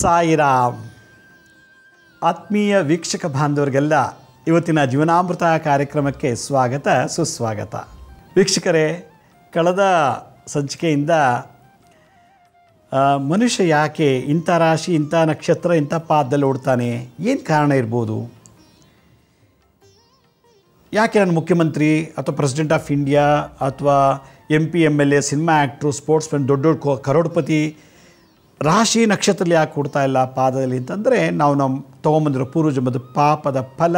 ಸಾಯಿರಾಮ್ ಆತ್ಮೀಯ ವೀಕ್ಷಕ ಬಾಂಧವರಿಗೆಲ್ಲ ಇವತ್ತಿನ ಜೀವನಾಮೃತ ಕಾರ್ಯಕ್ರಮಕ್ಕೆ ಸ್ವಾಗತ ಸುಸ್ವಾಗತ ವೀಕ್ಷಕರೇ ಕಳೆದ ಸಂಚಿಕೆಯಿಂದ ಮನುಷ್ಯ ಯಾಕೆ ಇಂಥ ರಾಶಿ ಇಂಥ ನಕ್ಷತ್ರ ಇಂಥ ಪಾದದಲ್ಲಿ ಓಡ್ತಾನೆ ಏನು ಕಾರಣ ಇರ್ಬೋದು ಯಾಕೆ ನಾನು ಮುಖ್ಯಮಂತ್ರಿ ಅಥವಾ ಪ್ರೆಸಿಡೆಂಟ್ ಆಫ್ ಇಂಡಿಯಾ ಅಥವಾ M P M L A cinema actor sportsman ದೊಡ್ಡ ದೊಡ್ಡ ಕರೋಡ್ಪತಿ ರಾಶಿ ನಕ್ಷತ್ರದಲ್ಲಿ ಯಾಕೆ ಕೊಡ್ತಾ ಇಲ್ಲ ಪಾದದಲ್ಲಿ ಅಂತಂದರೆ ನಾವು ನಮ್ಮ ತೊಗೊಂಬಂದಿರೋ ಪೂರ್ವಜಮದ ಪಾಪದ ಫಲ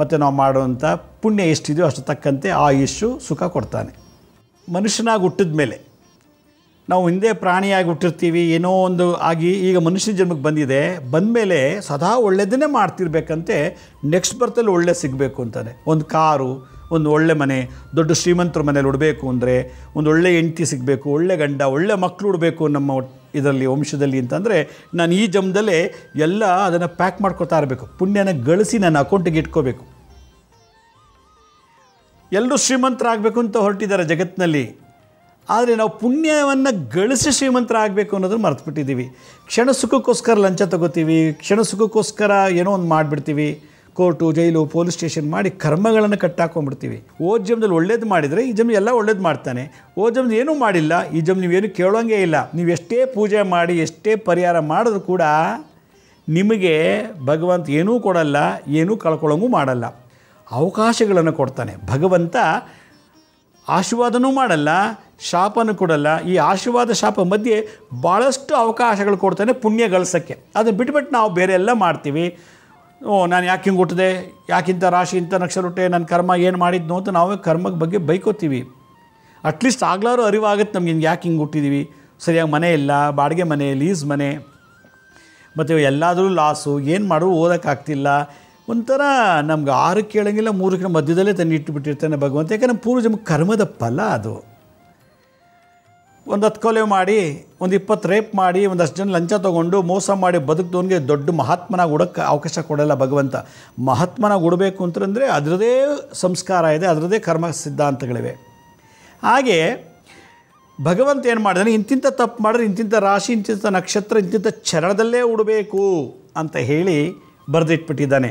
ಮತ್ತು ನಾವು ಮಾಡುವಂಥ ಪುಣ್ಯ ಎಷ್ಟಿದೆಯೋ ಅಷ್ಟು ತಕ್ಕಂತೆ ಆಯುಷು ಸುಖ ಕೊಡ್ತಾನೆ ಮನುಷ್ಯನಾಗಿ ಹುಟ್ಟಿದ ಮೇಲೆ ನಾವು ಹಿಂದೆ ಪ್ರಾಣಿಯಾಗಿ ಹುಟ್ಟಿರ್ತೀವಿ ಏನೋ ಒಂದು ಆಗಿ ಈಗ ಮನುಷ್ಯನ ಜನ್ಮಕ್ಕೆ ಬಂದಿದೆ ಬಂದಮೇಲೆ ಸದಾ ಒಳ್ಳೆಯದನ್ನೇ ಮಾಡ್ತಿರ್ಬೇಕಂತೆ ನೆಕ್ಸ್ಟ್ ಬರ್ತಲ್ಲಿ ಒಳ್ಳೆ ಸಿಗಬೇಕು ಅಂತಾನೆ ಒಂದು ಕಾರು ಒಂದು ಒಳ್ಳೆ ಮನೆ ದೊಡ್ಡ ಶ್ರೀಮಂತರ ಮನೇಲಿ ಉಡಬೇಕು ಅಂದರೆ ಒಂದು ಒಳ್ಳೆ ಹೆಂಡತಿ ಸಿಗಬೇಕು ಒಳ್ಳೆ ಗಂಡ ಒಳ್ಳೆ ಮಕ್ಕಳು ಉಡಬೇಕು ನಮ್ಮ ಇದರಲ್ಲಿ ವಂಶದಲ್ಲಿ ಅಂತಂದರೆ ನಾನು ಈ ಜಮದಲ್ಲೇ ಎಲ್ಲ ಅದನ್ನು ಪ್ಯಾಕ್ ಮಾಡ್ಕೊತಾ ಇರಬೇಕು ಪುಣ್ಯನ ಗಳಿಸಿ ನನ್ನ ಅಕೌಂಟಿಗೆ ಇಟ್ಕೋಬೇಕು ಎಲ್ಲರೂ ಶ್ರೀಮಂತರಾಗಬೇಕು ಅಂತ ಹೊರಟಿದ್ದಾರೆ ಜಗತ್ತಿನಲ್ಲಿ ಆದರೆ ನಾವು ಪುಣ್ಯವನ್ನು ಗಳಿಸಿ ಶ್ರೀಮಂತರಾಗಬೇಕು ಅನ್ನೋದನ್ನು ಮರೆತುಬಿಟ್ಟಿದ್ದೀವಿ ಕ್ಷಣ ಸುಖಕ್ಕೋಸ್ಕರ ಲಂಚ ತಗೋತೀವಿ ಕ್ಷಣ ಸುಖಕ್ಕೋಸ್ಕರ ಏನೋ ಒಂದು ಮಾಡಿಬಿಡ್ತೀವಿ ಕೋರ್ಟು ಜೈಲು ಪೊಲೀಸ್ ಸ್ಟೇಷನ್ ಮಾಡಿ ಕರ್ಮಗಳನ್ನು ಕಟ್ಟಾಕೊಂಡ್ಬಿಡ್ತೀವಿ ಓ ಜಮ್ದಲ್ಲಿ ಒಳ್ಳೇದು ಮಾಡಿದರೆ ಈ ಜಮ ಎಲ್ಲ ಒಳ್ಳೇದು ಮಾಡ್ತಾನೆ ಓ ಜಮ್ದು ಏನೂ ಮಾಡಿಲ್ಲ ಈ ಜಮ್ ನೀವೇನು ಕೇಳೋಂಗೇ ಇಲ್ಲ ನೀವು ಎಷ್ಟೇ ಪೂಜೆ ಮಾಡಿ ಎಷ್ಟೇ ಪರಿಹಾರ ಮಾಡಿದ್ರೂ ಕೂಡ ನಿಮಗೆ ಭಗವಂತ ಏನೂ ಕೊಡಲ್ಲ ಏನೂ ಕಳ್ಕೊಳ್ಳೋಂಗೂ ಮಾಡಲ್ಲ ಅವಕಾಶಗಳನ್ನು ಕೊಡ್ತಾನೆ ಭಗವಂತ ಆಶೀರ್ವಾದನೂ ಮಾಡಲ್ಲ ಶಾಪನೂ ಕೊಡಲ್ಲ ಈ ಆಶೀರ್ವಾದ ಶಾಪ ಮಧ್ಯೆ ಭಾಳಷ್ಟು ಅವಕಾಶಗಳು ಕೊಡ್ತಾನೆ ಪುಣ್ಯ ಗಳಿಸೋಕ್ಕೆ ಅದನ್ನು ಬಿಟ್ಬಿಟ್ಟು ನಾವು ಬೇರೆ ಎಲ್ಲ ಮಾಡ್ತೀವಿ ಓ ನಾನು ಯಾಕೆ ಹಿಂಗೆ ಹುಟ್ಟಿದೆ ಯಾಕಿಂಥ ರಾಶಿ ಇಂಥ ನಕ್ಷರ ಹುಟ್ಟೆ ನನ್ನ ಕರ್ಮ ಏನು ಮಾಡಿದ್ನು ಅಂತ ನಾವೇ ಕರ್ಮದ ಬಗ್ಗೆ ಬೈಕೋತೀವಿ ಅಟ್ಲೀಸ್ಟ್ ಆಗ್ಲಾರು ಅರಿವಾಗುತ್ತೆ ನಮ್ಗೆ ಹಿಂಗೆ ಯಾಕೆ ಹಿಂಗೆ ಹುಟ್ಟಿದ್ದೀವಿ ಸರಿಯಾಗಿ ಮನೆ ಇಲ್ಲ ಬಾಡಿಗೆ ಮನೆ ಲೀಸ್ ಮನೆ ಮತ್ತು ಎಲ್ಲಾದರೂ ಲಾಸು ಏನು ಮಾಡಿದ್ರು ಓದೋಕ್ಕಾಗ್ತಿಲ್ಲ ಒಂಥರ ನಮ್ಗೆ ಆರು ಕೇಳಂಗಿಲ್ಲ ಮೂರು ಮಧ್ಯದಲ್ಲೇ ತಂದು ಇಟ್ಟುಬಿಟ್ಟಿರ್ತಾನೆ ಭಗವಂತ ಯಾಕಂದ್ರೆ ಪೂರ್ವಜಮ್ ಕರ್ಮದ ಫಲ ಅದು ಒಂದು ಹತ್ತು ಕೊಲೆ ಮಾಡಿ ಒಂದು ಇಪ್ಪತ್ತು ರೇಪ್ ಮಾಡಿ ಒಂದಷ್ಟು ಜನ ಲಂಚ ತೊಗೊಂಡು ಮೋಸ ಮಾಡಿ ಬದುಕಿದವನಿಗೆ ದೊಡ್ಡ ಮಹಾತ್ಮನಾಗಿ ಉಡೋಕ್ಕೆ ಅವಕಾಶ ಕೊಡಲ್ಲ ಭಗವಂತ ಮಹಾತ್ಮನಾಗಿ ಉಡಬೇಕು ಅಂತಂದರೆ ಅದರದೇ ಸಂಸ್ಕಾರ ಇದೆ ಅದರದೇ ಕರ್ಮ ಸಿದ್ಧಾಂತಗಳಿವೆ ಹಾಗೆ ಭಗವಂತ ಏನು ಮಾಡಿದಾನೆ ಇಂತಿಂಥ ತಪ್ಪು ಮಾಡಿದ್ರೆ ಇಂತಿಂಥ ರಾಶಿ ಇಂತಿಂಥ ನಕ್ಷತ್ರ ಇಂತಿಂಥ ಚರಣದಲ್ಲೇ ಉಡಬೇಕು ಅಂತ ಹೇಳಿ ಬರೆದಿಟ್ಬಿಟ್ಟಿದ್ದಾನೆ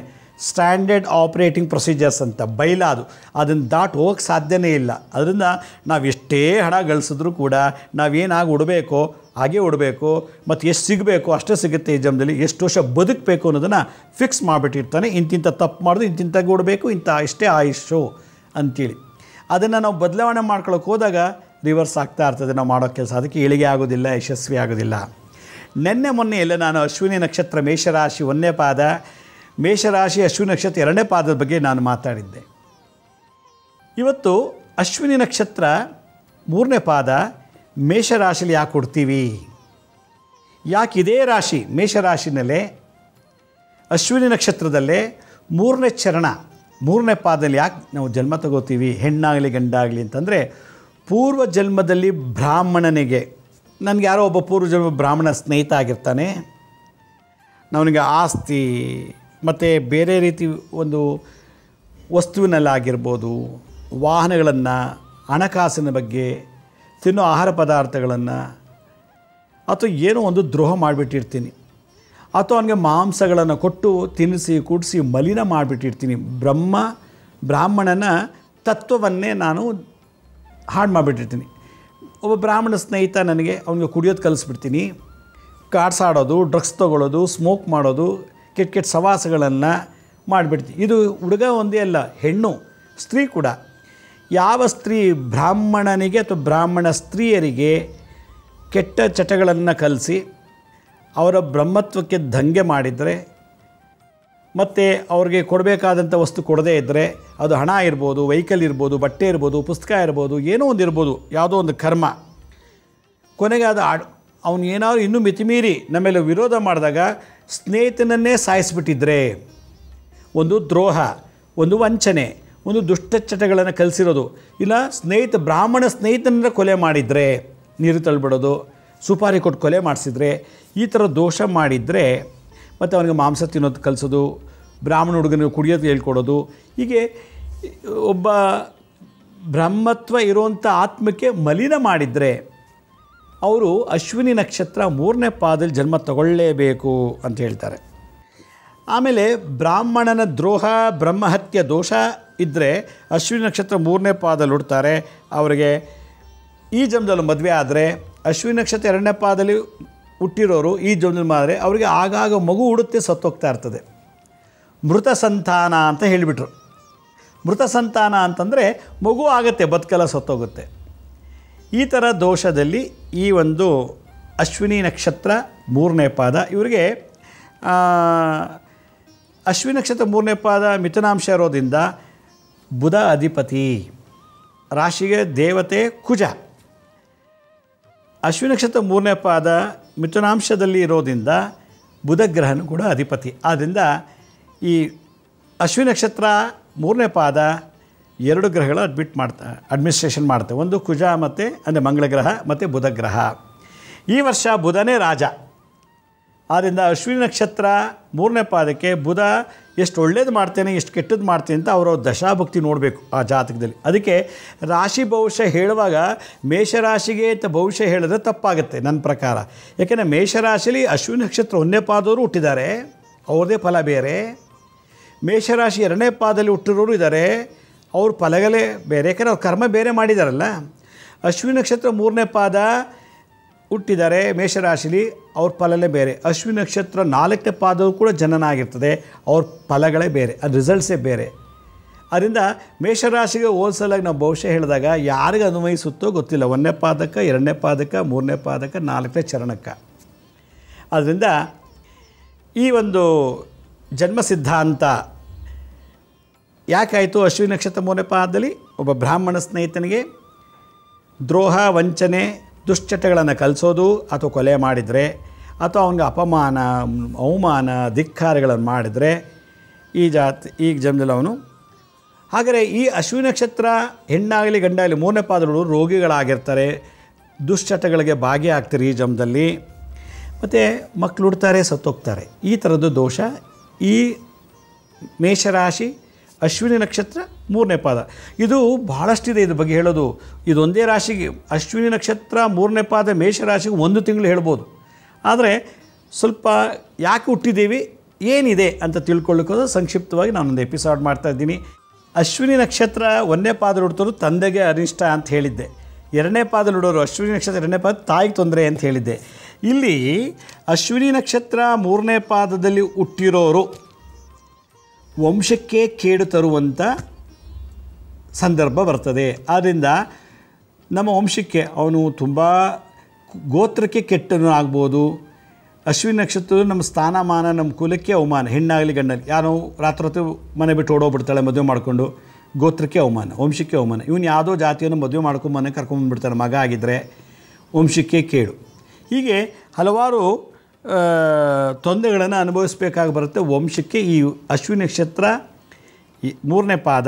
ಸ್ಟ್ಯಾಂಡರ್ಡ್ ಆಪ್ರೇಟಿಂಗ್ ಪ್ರೊಸೀಜರ್ಸ್ ಅಂತ ಬೈಲ ಅದು ಅದನ್ನು ದಾಟು ಹೋಗಕ್ಕೆ ಸಾಧ್ಯನೇ ಇಲ್ಲ ಅದರಿಂದ ನಾವು ಎಷ್ಟೇ ಹಣ ಗಳಿಸಿದ್ರೂ ಕೂಡ ನಾವೇನಾಗಿ ಉಡಬೇಕೋ ಹಾಗೆ ಉಡಬೇಕು ಮತ್ತು ಎಷ್ಟು ಸಿಗಬೇಕು ಅಷ್ಟೇ ಸಿಗುತ್ತೆ ಈ ಜಮದಲ್ಲಿ ಎಷ್ಟು ವರ್ಷ ಬದುಕಬೇಕು ಅನ್ನೋದನ್ನು ಫಿಕ್ಸ್ ಮಾಡಿಬಿಟ್ಟಿರ್ತಾನೆ ಇಂತಿಂಥ ತಪ್ಪು ಮಾಡೋದು ಇಂತಿಂತಾಗಿ ಉಡಬೇಕು ಇಂಥ ಇಷ್ಟೇ ಆಯುಷು ಅಂಥೇಳಿ ಅದನ್ನು ನಾವು ಬದಲಾವಣೆ ಮಾಡ್ಕೊಳಕ್ಕೆ ಹೋದಾಗ ರಿವರ್ಸ್ ಆಗ್ತಾ ಇರ್ತದೆ ನಾವು ಮಾಡೋ ಕೆಲಸ ಅದಕ್ಕೆ ಇಳಿಗೆ ಆಗೋದಿಲ್ಲ ಯಶಸ್ವಿ ಆಗೋದಿಲ್ಲ ನೆನ್ನೆ ಮೊನ್ನೆ ಎಲ್ಲ ನಾನು ಅಶ್ವಿನಿ ನಕ್ಷತ್ರ ಮೇಷರಾಶಿ ಒಂದನೇ ಪಾದ ಮೇಷರಾಶಿ ಅಶ್ವಿನಿ ನಕ್ಷತ್ರ ಎರಡನೇ ಪಾದದ ಬಗ್ಗೆ ನಾನು ಮಾತಾಡಿದ್ದೆ ಇವತ್ತು ಅಶ್ವಿನಿ ನಕ್ಷತ್ರ ಮೂರನೇ ಪಾದ ಮೇಷರಾಶಿಲಿ ಯಾಕೆ ಕೊಡ್ತೀವಿ ಯಾಕೆ ಇದೇ ರಾಶಿ ಮೇಷರಾಶಿನಲ್ಲೇ ಅಶ್ವಿನಿ ನಕ್ಷತ್ರದಲ್ಲೇ ಮೂರನೇ ಚರಣ ಮೂರನೇ ಪಾದದಲ್ಲಿ ಯಾಕೆ ನಾವು ಜನ್ಮ ತಗೋತೀವಿ ಹೆಣ್ಣಾಗಲಿ ಗಂಡಾಗಲಿ ಅಂತಂದರೆ ಪೂರ್ವ ಜನ್ಮದಲ್ಲಿ ಬ್ರಾಹ್ಮಣನಿಗೆ ನನಗೆ ಯಾರೋ ಒಬ್ಬ ಪೂರ್ವಜನ್ಮ ಬ್ರಾಹ್ಮಣ ಸ್ನೇಹಿತ ಆಗಿರ್ತಾನೆ ನನಗೆ ಆಸ್ತಿ ಮತ್ತು ಬೇರೆ ರೀತಿ ಒಂದು ವಸ್ತುವಿನಲ್ಲಾಗಿರ್ಬೋದು ವಾಹನಗಳನ್ನು ಹಣಕಾಸಿನ ಬಗ್ಗೆ ತಿನ್ನೋ ಆಹಾರ ಪದಾರ್ಥಗಳನ್ನು ಅಥವಾ ಏನೋ ಒಂದು ದ್ರೋಹ ಮಾಡಿಬಿಟ್ಟಿರ್ತೀನಿ ಅಥವಾ ಅವನಿಗೆ ಮಾಂಸಗಳನ್ನು ಕೊಟ್ಟು ತಿನ್ನಿಸಿ ಕೂಡಿಸಿ ಮಲಿನ ಮಾಡಿಬಿಟ್ಟಿರ್ತೀನಿ ಬ್ರಹ್ಮ ಬ್ರಾಹ್ಮಣನ ತತ್ವವನ್ನೇ ನಾನು ಹಾಳು ಮಾಡಿಬಿಟ್ಟಿರ್ತೀನಿ ಒಬ್ಬ ಬ್ರಾಹ್ಮಣ ಸ್ನೇಹಿತ ನನಗೆ ಅವನಿಗೆ ಕುಡಿಯೋದು ಕಲಿಸ್ಬಿಡ್ತೀನಿ ಕಾಡ್ಸಾಡೋದು ಡ್ರಗ್ಸ್ ತೊಗೊಳ್ಳೋದು ಸ್ಮೋಕ್ ಮಾಡೋದು ಕೆಟ್ಟ ಕೆಟ್ಟ ಸವಾಸಗಳನ್ನು ಮಾಡಿಬಿಡ್ತೀವಿ ಇದು ಹುಡುಗ ಒಂದೇ ಅಲ್ಲ ಹೆಣ್ಣು ಸ್ತ್ರೀ ಕೂಡ ಯಾವ ಸ್ತ್ರೀ ಬ್ರಾಹ್ಮಣನಿಗೆ ಅಥವಾ ಬ್ರಾಹ್ಮಣ ಸ್ತ್ರೀಯರಿಗೆ ಕೆಟ್ಟ ಚಟಗಳನ್ನು ಕಲಿಸಿ ಅವರ ಬ್ರಹ್ಮತ್ವಕ್ಕೆ ದಂಗೆ ಮಾಡಿದರೆ ಮತ್ತು ಅವ್ರಿಗೆ ಕೊಡಬೇಕಾದಂಥ ವಸ್ತು ಕೊಡದೇ ಇದ್ದರೆ ಅದು ಹಣ ಇರ್ಬೋದು ವೆಹಿಕಲ್ ಇರ್ಬೋದು ಬಟ್ಟೆ ಇರ್ಬೋದು ಪುಸ್ತಕ ಇರ್ಬೋದು ಏನೋ ಒಂದು ಇರ್ಬೋದು ಯಾವುದೋ ಒಂದು ಕರ್ಮ ಕೊನೆಗೆ ಅದು ಅವನು ಏನಾದರೂ ಇನ್ನೂ ಮಿತಿಮೀರಿ ನಮ್ಮೇಲೆ ವಿರೋಧ ಮಾಡಿದಾಗ ಸ್ನೇಹಿತನನ್ನೇ ಸಾಯಿಸಿಬಿಟ್ಟಿದ್ರೆ ಒಂದು ದ್ರೋಹ ಒಂದು ವಂಚನೆ ಒಂದು ದುಷ್ಟಚಟಗಳನ್ನು ಕಲಿಸಿರೋದು ಇಲ್ಲ ಸ್ನೇಹಿತ ಬ್ರಾಹ್ಮಣ ಸ್ನೇಹಿತನನ್ನು ಕೊಲೆ ಮಾಡಿದರೆ ನೀರು ತಳ್ಳಿಬಿಡೋದು ಸುಪಾರಿ ಕೊಟ್ಟು ಕೊಲೆ ಮಾಡಿಸಿದರೆ ಈ ಥರ ದೋಷ ಮಾಡಿದರೆ ಮತ್ತು ಅವನಿಗೆ ಮಾಂಸ ತಿನ್ನೋದು ಕಲಿಸೋದು ಬ್ರಾಹ್ಮಣ ಹುಡುಗನಿಗೆ ಕುಡಿಯೋದು ಹೇಳ್ಕೊಡೋದು ಹೀಗೆ ಒಬ್ಬ ಬ್ರಹ್ಮತ್ವ ಇರುವಂಥ ಆತ್ಮಕ್ಕೆ ಮಲಿನ ಮಾಡಿದರೆ ಅವರು ಅಶ್ವಿನಿ ನಕ್ಷತ್ರ ಮೂರನೇ ಪಾದಲ್ಲಿ ಜನ್ಮ ತಗೊಳ್ಳೇಬೇಕು ಅಂತ ಹೇಳ್ತಾರೆ ಆಮೇಲೆ ಬ್ರಾಹ್ಮಣನ ದ್ರೋಹ ಬ್ರಹ್ಮಹತ್ಯೆ ದೋಷ ಇದ್ದರೆ ಅಶ್ವಿನಿ ನಕ್ಷತ್ರ ಮೂರನೇ ಪಾದಲ್ಲಿ ಹುಡ್ತಾರೆ ಅವರಿಗೆ ಈ ಜನ್ಮದಲ್ಲಿ ಮದುವೆ ಆದರೆ ಅಶ್ವಿನಿ ನಕ್ಷತ್ರ ಎರಡನೇ ಪಾದಲ್ಲಿ ಹುಟ್ಟಿರೋರು ಈ ಜನ್ಮದಲ್ಲಿ ಆದರೆ ಅವರಿಗೆ ಆಗಾಗ ಮಗು ಹುಡುತ್ತೆ ಸತ್ತೋಗ್ತಾ ಇರ್ತದೆ ಮೃತ ಸಂತಾನ ಅಂತ ಹೇಳಿಬಿಟ್ರು ಮೃತ ಸಂತಾನ ಅಂತಂದರೆ ಮಗು ಆಗುತ್ತೆ ಬದುಕಲ್ಲ ಸತ್ತೋಗುತ್ತೆ ಈ ಥರ ದೋಷದಲ್ಲಿ ಈ ಒಂದು ಅಶ್ವಿನಿ ನಕ್ಷತ್ರ ಮೂರನೇ ಪಾದ ಇವರಿಗೆ ಅಶ್ವಿನಿ ನಕ್ಷತ್ರ ಮೂರನೇ ಪಾದ ಮಿಥುನಾಂಶ ಇರೋದ್ರಿಂದ ಬುಧ ಅಧಿಪತಿ ರಾಶಿಗೆ ದೇವತೆ ಕುಜ ಅಶ್ವಿನಿ ನಕ್ಷತ್ರ ಮೂರನೇ ಪಾದ ಮಿಥುನಾಂಶದಲ್ಲಿ ಇರೋದ್ರಿಂದ ಬುಧ ಗ್ರಹನು ಕೂಡ ಅಧಿಪತಿ ಆದ್ದರಿಂದ ಈ ಅಶ್ವಿನಿ ನಕ್ಷತ್ರ ಮೂರನೇ ಪಾದ ಎರಡು ಗ್ರಹಗಳು ಅಡ್ಮಿಟ್ ಮಾಡ್ತಾ ಅಡ್ಮಿನಿಸ್ಟ್ರೇಷನ್ ಮಾಡ್ತವೆ ಒಂದು ಕುಜ ಮತ್ತು ಅಂದರೆ ಮಂಗಳ ಗ್ರಹ ಮತ್ತು ಬುಧ ಗ್ರಹ ಈ ವರ್ಷ ಬುಧನೇ ರಾಜ ಆದ್ದರಿಂದ ಅಶ್ವಿನಿ ನಕ್ಷತ್ರ ಮೂರನೇ ಪಾದಕ್ಕೆ ಬುಧ ಎಷ್ಟು ಒಳ್ಳೇದು ಮಾಡ್ತೇನೆ ಎಷ್ಟು ಕೆಟ್ಟದ್ದು ಮಾಡ್ತೇನೆ ಅಂತ ಅವರು ದಶಾಭಕ್ತಿ ನೋಡಬೇಕು ಆ ಜಾತಕದಲ್ಲಿ ಅದಕ್ಕೆ ರಾಶಿ ಭವಿಷ್ಯ ಹೇಳುವಾಗ ಮೇಷರಾಶಿಗೆ ಅಂತ ಭವಿಷ್ಯ ಹೇಳಿದ್ರೆ ತಪ್ಪಾಗುತ್ತೆ ನನ್ನ ಪ್ರಕಾರ ಯಾಕೆಂದರೆ ಮೇಷರಾಶಿಲಿ ಅಶ್ವಿನಿ ನಕ್ಷತ್ರ ಒಂದನೇ ಪಾದವರು ಹುಟ್ಟಿದ್ದಾರೆ ಅವ್ರದೇ ಫಲ ಬೇರೆ ಮೇಷರಾಶಿ ಎರಡನೇ ಪಾದದಲ್ಲಿ ಹುಟ್ಟಿರೋರು ಇದ್ದಾರೆ ಅವ್ರ ಫಲಗಳೇ ಬೇರೆ ಯಾಕಂದರೆ ಅವ್ರ ಕರ್ಮ ಬೇರೆ ಮಾಡಿದಾರಲ್ಲ ಅಶ್ವಿನಿ ನಕ್ಷತ್ರ ಮೂರನೇ ಪಾದ ಹುಟ್ಟಿದ್ದಾರೆ ಮೇಷರಾಶಿಲಿ ಅವ್ರ ಫಲಲೇ ಬೇರೆ ಅಶ್ವಿನಿ ನಕ್ಷತ್ರ ನಾಲ್ಕನೇ ಪಾದವು ಕೂಡ ಜನನ ಆಗಿರ್ತದೆ ಅವ್ರ ಫಲಗಳೇ ಬೇರೆ ಅದು ರಿಸಲ್ಟ್ಸೇ ಬೇರೆ ಅದರಿಂದ ಮೇಷರಾಶಿಗೆ ಹೋಲ್ಸಲಾಗಿ ನಾವು ಭವಿಷ್ಯ ಹೇಳಿದಾಗ ಯಾರಿಗೆ ಅನ್ವಯಿಸುತ್ತೋ ಗೊತ್ತಿಲ್ಲ ಒಂದನೇ ಪಾದಕ ಎರಡನೇ ಪಾದಕ ಮೂರನೇ ಪಾದಕ ನಾಲ್ಕನೇ ಚರಣಕ್ಕ ಅದರಿಂದ ಈ ಒಂದು ಜನ್ಮ ಸಿದ್ಧಾಂತ ಯಾಕಾಯಿತು ಅಶ್ವಿನಿ ನಕ್ಷತ್ರ ಮೂರನೇ ಪಾದದಲ್ಲಿ ಒಬ್ಬ ಬ್ರಾಹ್ಮಣ ಸ್ನೇಹಿತನಿಗೆ ದ್ರೋಹ ವಂಚನೆ ದುಶ್ಚಟಗಳನ್ನು ಕಲಿಸೋದು ಅಥವಾ ಕೊಲೆ ಮಾಡಿದರೆ ಅಥವಾ ಅವನಿಗೆ ಅಪಮಾನ ಅವಮಾನ ಧಿಕ್ಕಾರಗಳನ್ನು ಮಾಡಿದರೆ ಈ ಜಾತಿ ಈ ಜನ್ಮದಲ್ಲಿ ಅವನು ಹಾಗರೆ ಈ ಅಶ್ವಿನಕ್ಷತ್ರ ನಕ್ಷತ್ರ ಹೆಣ್ಣಾಗಲಿ ಗಂಡಾಗಲಿ ಮೂರನೇ ಪಾದಗಳು ರೋಗಿಗಳಾಗಿರ್ತಾರೆ ದುಶ್ಚಟಗಳಿಗೆ ಭಾಗಿಯಾಗ್ತಾರೆ ಈ ಜನ್ಮದಲ್ಲಿ ಮತ್ತು ಮಕ್ಕಳು ಹುಡ್ತಾರೆ ಸತ್ತೋಗ್ತಾರೆ ಈ ಥರದ್ದು ದೋಷ ಈ ಮೇಷರಾಶಿ ಅಶ್ವಿನಿ ನಕ್ಷತ್ರ ಮೂರನೇ ಪಾದ ಇದು ಬಹಳಷ್ಟಿದೆ ಇದ್ರ ಬಗ್ಗೆ ಹೇಳೋದು ಇದೊಂದೇ ರಾಶಿಗೆ ಅಶ್ವಿನಿ ನಕ್ಷತ್ರ ಮೂರನೇ ಪಾದ ಮೇಷರಾಶಿಗೆ ಒಂದು ತಿಂಗಳು ಹೇಳ್ಬೋದು ಆದರೆ ಸ್ವಲ್ಪ ಯಾಕೆ ಹುಟ್ಟಿದ್ದೀವಿ ಏನಿದೆ ಅಂತ ತಿಳ್ಕೊಳ್ಳೋಕೋದು ಸಂಕ್ಷಿಪ್ತವಾಗಿ ನಾನೊಂದು ಎಪಿಸೋಡ್ ಮಾಡ್ತಾ ಇದ್ದೀನಿ ಅಶ್ವಿನಿ ನಕ್ಷತ್ರ ಒಂದನೇ ಪಾದ ಹುಡ್ತರು ತಂದೆಗೆ ಅನಿಷ್ಟ ಅಂತ ಹೇಳಿದ್ದೆ ಎರಡನೇ ಪಾದ ಹುಡೋರು ಅಶ್ವಿನಿ ನಕ್ಷತ್ರ ಎರಡನೇ ಪಾದ ತಾಯಿಗೆ ತೊಂದರೆ ಅಂತ ಹೇಳಿದ್ದೆ ಇಲ್ಲಿ ಅಶ್ವಿನಿ ನಕ್ಷತ್ರ ಮೂರನೇ ಪಾದದಲ್ಲಿ ಹುಟ್ಟಿರೋರು ವಂಶಕ್ಕೆ ಕೇಡು ತರುವಂಥ ಸಂದರ್ಭ ಬರ್ತದೆ ಆದ್ದರಿಂದ ನಮ್ಮ ವಂಶಕ್ಕೆ ಅವನು ತುಂಬ ಗೋತ್ರಕ್ಕೆ ಕೆಟ್ಟನು ಆಗ್ಬೋದು ಅಶ್ವಿನ ನಕ್ಷತ್ರ ನಮ್ಮ ಸ್ಥಾನಮಾನ ನಮ್ಮ ಕುಲಕ್ಕೆ ಅವಮಾನ ಹೆಣ್ಣಾಗಲಿ ಗಂಡಾಗಲಿ ಯಾರೋ ರಾತ್ರಿ ಮನೆ ಬಿಟ್ಟು ಓಡೋಗ್ಬಿಡ್ತಾಳೆ ಮದುವೆ ಮಾಡಿಕೊಂಡು ಗೋತ್ರಕ್ಕೆ ಅವಮಾನ ವಂಶಕ್ಕೆ ಅವಮಾನ ಇವನು ಯಾವುದೋ ಜಾತಿಯನ್ನು ಮದುವೆ ಮಾಡ್ಕೊಂಡು ಮನೆ ಕರ್ಕೊಂಬಂದುಬಿಡ್ತಾನೆ ಮಗ ಆಗಿದ್ದರೆ ವಂಶಕ್ಕೆ ಕೇಡು ಹೀಗೆ ಹಲವಾರು ತೊಂದರೆಗಳನ್ನು ಅನುಭವಿಸಬೇಕಾಗಿ ಬರುತ್ತೆ ವಂಶಕ್ಕೆ ಈ ಅಶ್ವಿನಿ ನಕ್ಷತ್ರ ಮೂರನೇ ಪಾದ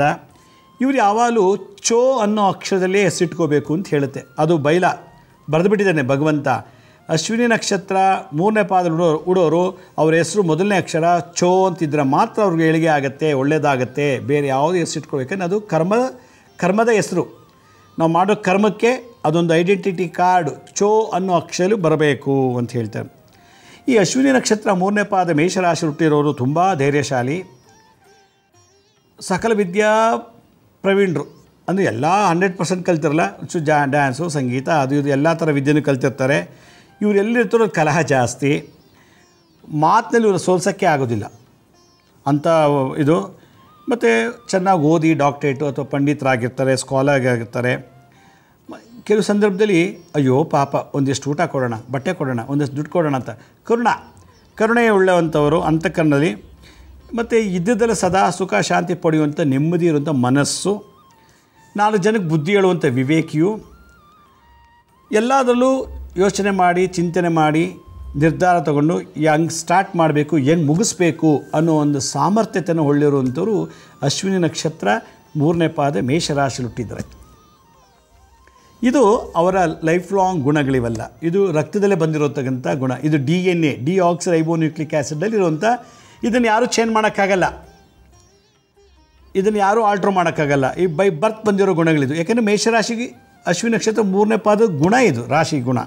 ಇವರು ಯಾವಾಗಲೂ ಚೋ ಅನ್ನೋ ಅಕ್ಷರದಲ್ಲೇ ಹೆಸರಿಟ್ಕೋಬೇಕು ಅಂತ ಹೇಳುತ್ತೆ ಅದು ಬೈಲ ಬರೆದುಬಿಟ್ಟಿದ್ದಾನೆ ಭಗವಂತ ಅಶ್ವಿನಿ ನಕ್ಷತ್ರ ಮೂರನೇ ಪಾದ ಉಡೋರು ಉಡೋರು ಅವ್ರ ಹೆಸರು ಮೊದಲನೇ ಅಕ್ಷರ ಚೋ ಅಂತಿದ್ರೆ ಮಾತ್ರ ಅವ್ರಿಗೆ ಏಳಿಗೆ ಆಗುತ್ತೆ ಒಳ್ಳೆಯದಾಗತ್ತೆ ಬೇರೆ ಯಾವುದು ಹೆಸರು ಇಟ್ಕೋಬೇಕಂದ್ರೆ ಅದು ಕರ್ಮ ಕರ್ಮದ ಹೆಸರು ನಾವು ಮಾಡೋ ಕರ್ಮಕ್ಕೆ ಅದೊಂದು ಐಡೆಂಟಿಟಿ ಕಾರ್ಡ್ ಚೋ ಅನ್ನೋ ಅಕ್ಷರಲ್ಲಿ ಬರಬೇಕು ಅಂತ ಹೇಳ್ತಾರೆ ಈ ಅಶ್ವಿನಿ ನಕ್ಷತ್ರ ಮೂರನೇ ಪಾದ ಮೇಷರಾಶಿ ಹುಟ್ಟಿರೋರು ತುಂಬ ಧೈರ್ಯಶಾಲಿ ಸಕಲ ವಿದ್ಯಾ ಪ್ರವೀಣರು ಅಂದರೆ ಎಲ್ಲ ಹಂಡ್ರೆಡ್ ಪರ್ಸೆಂಟ್ ಕಲ್ತಿರಲ್ಲ ಜಾ ಡ್ಯಾನ್ಸು ಸಂಗೀತ ಅದು ಇದು ಎಲ್ಲ ಥರ ವಿದ್ಯೆನೂ ಕಲ್ತಿರ್ತಾರೆ ಇವ್ರು ಎಲ್ಲಿರ್ತಾರೋ ಕಲಹ ಜಾಸ್ತಿ ಮಾತಿನಲ್ಲಿ ಇವರು ಸೋಲ್ಸೋಕ್ಕೆ ಆಗೋದಿಲ್ಲ ಅಂತ ಇದು ಮತ್ತು ಚೆನ್ನಾಗಿ ಓದಿ ಡಾಕ್ಟ್ರೇಟು ಅಥವಾ ಪಂಡಿತರಾಗಿರ್ತಾರೆ ಸ್ಕಾಲರ್ ಆಗಿರ್ತಾರೆ ಕೆಲವು ಸಂದರ್ಭದಲ್ಲಿ ಅಯ್ಯೋ ಪಾಪ ಒಂದಿಷ್ಟು ಊಟ ಕೊಡೋಣ ಬಟ್ಟೆ ಕೊಡೋಣ ಒಂದಿಷ್ಟು ದುಡ್ಡು ಕೊಡೋಣ ಅಂತ ಕರುಣ ಕರುಣೆಯ ಉಳ್ಳವಂಥವರು ಅಂತಃಕರಣದಲ್ಲಿ ಮತ್ತು ಇದ್ದದಲ್ಲ ಸದಾ ಸುಖ ಶಾಂತಿ ಪಡೆಯುವಂಥ ನೆಮ್ಮದಿ ಇರುವಂಥ ಮನಸ್ಸು ನಾಲ್ಕು ಜನಕ್ಕೆ ಬುದ್ಧಿ ಹೇಳುವಂಥ ವಿವೇಕಿಯು ಎಲ್ಲದರಲ್ಲೂ ಯೋಚನೆ ಮಾಡಿ ಚಿಂತನೆ ಮಾಡಿ ನಿರ್ಧಾರ ತಗೊಂಡು ಹೆಂಗೆ ಸ್ಟಾರ್ಟ್ ಮಾಡಬೇಕು ಹೆಂಗೆ ಮುಗಿಸ್ಬೇಕು ಅನ್ನೋ ಒಂದು ಸಾಮರ್ಥ್ಯತೆಯನ್ನು ಹೊಳ್ಳಿರುವಂಥವರು ಅಶ್ವಿನಿ ನಕ್ಷತ್ರ ಮೂರನೇ ಪಾದ ಮೇಷರಾಶಿ ಹುಟ್ಟಿದ್ದಾರೆ ಇದು ಅವರ ಲೈಫ್ ಲಾಂಗ್ ಗುಣಗಳಿವಲ್ಲ ಇದು ರಕ್ತದಲ್ಲೇ ಬಂದಿರತಕ್ಕಂಥ ಗುಣ ಇದು D N A deoxyribonucleic ಆ್ಯಸಿಡಲ್ಲಿ ಇರುವಂಥ ಇದನ್ನು ಯಾರೂ ಚೇಂಜ್ ಮಾಡೋಕ್ಕಾಗಲ್ಲ ಇದನ್ನು ಯಾರೂ ಆಲ್ಟ್ರ್ ಮಾಡೋಕ್ಕಾಗಲ್ಲ ಈ ಬೈ ಬರ್ತ್ ಬಂದಿರೋ ಗುಣಗಳಿದು ಯಾಕೆಂದರೆ ಮೇಷರಾಶಿಗೆ ಅಶ್ವಿನಿ ನಕ್ಷತ್ರ ಮೂರನೇ ಪಾದ ಗುಣ ಇದು ರಾಶಿ ಗುಣ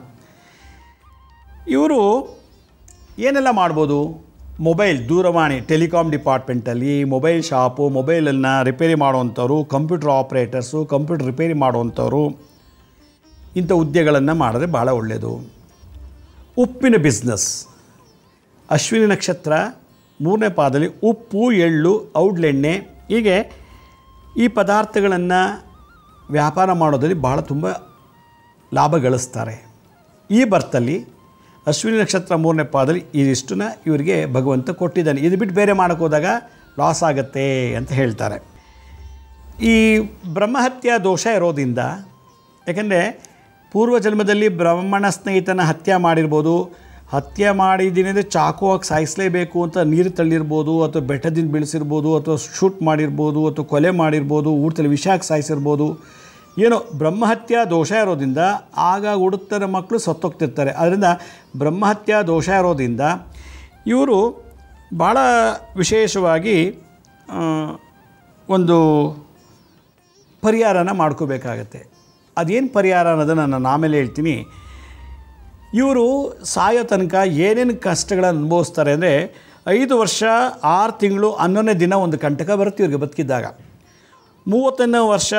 ಇವರು ಏನೆಲ್ಲ ಮಾಡ್ಬೋದು ಮೊಬೈಲ್ ದೂರವಾಣಿ ಟೆಲಿಕಾಮ್ ಡಿಪಾರ್ಟ್ಮೆಂಟಲ್ಲಿ ಮೊಬೈಲ್ ಶಾಪು ಮೊಬೈಲನ್ನು ರಿಪೇರಿ ಮಾಡುವಂಥವ್ರು ಕಂಪ್ಯೂಟರ್ ಆಪ್ರೇಟರ್ಸು ಕಂಪ್ಯೂಟರ್ ರಿಪೇರಿ ಮಾಡುವಂಥವ್ರು ಇಂಥ ಹುದ್ದೆಗಳನ್ನು ಮಾಡಿದ್ರೆ ಭಾಳ ಒಳ್ಳೆಯದು ಉಪ್ಪಿನ ಬಿಸ್ನೆಸ್ ಅಶ್ವಿನಿ ನಕ್ಷತ್ರ ಮೂರನೇ ಪಾದಲ್ಲಿ ಉಪ್ಪು ಎಳ್ಳು ಔಡ್ಲೆಣ್ಣೆ ಹೀಗೆ ಈ ಪದಾರ್ಥಗಳನ್ನು ವ್ಯಾಪಾರ ಮಾಡೋದಲ್ಲಿ ಭಾಳ ತುಂಬ ಲಾಭ ಗಳಿಸ್ತಾರೆ ಈ ಬರ್ತಲ್ಲಿ ಅಶ್ವಿನಿ ನಕ್ಷತ್ರ ಮೂರನೇ ಪಾದಲ್ಲಿ ಇದಿಷ್ಟನ್ನ ಇವರಿಗೆ ಭಗವಂತ ಕೊಟ್ಟಿದ್ದಾನೆ ಇದು ಬಿಟ್ಟು ಬೇರೆ ಮಾಡೋಕ್ಕೆ ಹೋದಾಗ ಲಾಸ್ ಆಗುತ್ತೆ ಅಂತ ಹೇಳ್ತಾರೆ ಈ ಬ್ರಹ್ಮಹತ್ಯಾ ದೋಷ ಇರೋದ್ರಿಂದ ಯಾಕೆಂದರೆ ಪೂರ್ವ ಜನ್ಮದಲ್ಲಿ ಬ್ರಾಹ್ಮಣ ಸ್ನೇಹಿತನ ಹತ್ಯೆ ಮಾಡಿರ್ಬೋದು ಹತ್ಯೆ ಅಂದರೆ ಚಾಕು ಹಾಕಿ ಸಾಯಿಸಲೇಬೇಕು ಅಂತ ನೀರು ತಳ್ಳಿರ್ಬೋದು ಅಥವಾ ಬೆಟ್ಟದಿಂದ ಬೆಳೆಸಿರ್ಬೋದು ಅಥವಾ ಶೂಟ್ ಮಾಡಿರ್ಬೋದು ಅಥವಾ ಕೊಲೆ ಮಾಡಿರ್ಬೋದು ಊಟದಲ್ಲಿ ವಿಷ ಹಾಕಿ ಸಾಯಿಸಿರ್ಬೋದು ಏನೋ ಬ್ರಹ್ಮಹತ್ಯ ದೋಷ ಇರೋದ್ರಿಂದ ಆಗ ಹುಡುಕ್ತರ ಮಕ್ಕಳು ಸತ್ತೋಗ್ತಿರ್ತಾರೆ ಅದರಿಂದ ಬ್ರಹ್ಮಹತ್ಯಾ ದೋಷ ಇರೋದ್ರಿಂದ ಇವರು ಭಾಳ ವಿಶೇಷವಾಗಿ ಒಂದು ಪರಿಹಾರನ ಮಾಡ್ಕೋಬೇಕಾಗತ್ತೆ ಅದೇನು ಪರಿಹಾರ ಅನ್ನೋದನ್ನು ನಾನು ಆಮೇಲೆ ಹೇಳ್ತೀನಿ ಇವರು ಸಾಯೋ ತನಕ ಏನೇನು ಕಷ್ಟಗಳನ್ನು ಅನುಭವಿಸ್ತಾರೆ ಅಂದರೆ ಐದು ವರ್ಷ ಆರು ತಿಂಗಳು ಹನ್ನೊಂದನೇ ದಿನ ಒಂದು ಕಂಟಕ ಬರುತ್ತೆ ಇವ್ರಿಗೆ ಬದುಕಿದ್ದಾಗ ಮೂವತ್ತನೇ ವರ್ಷ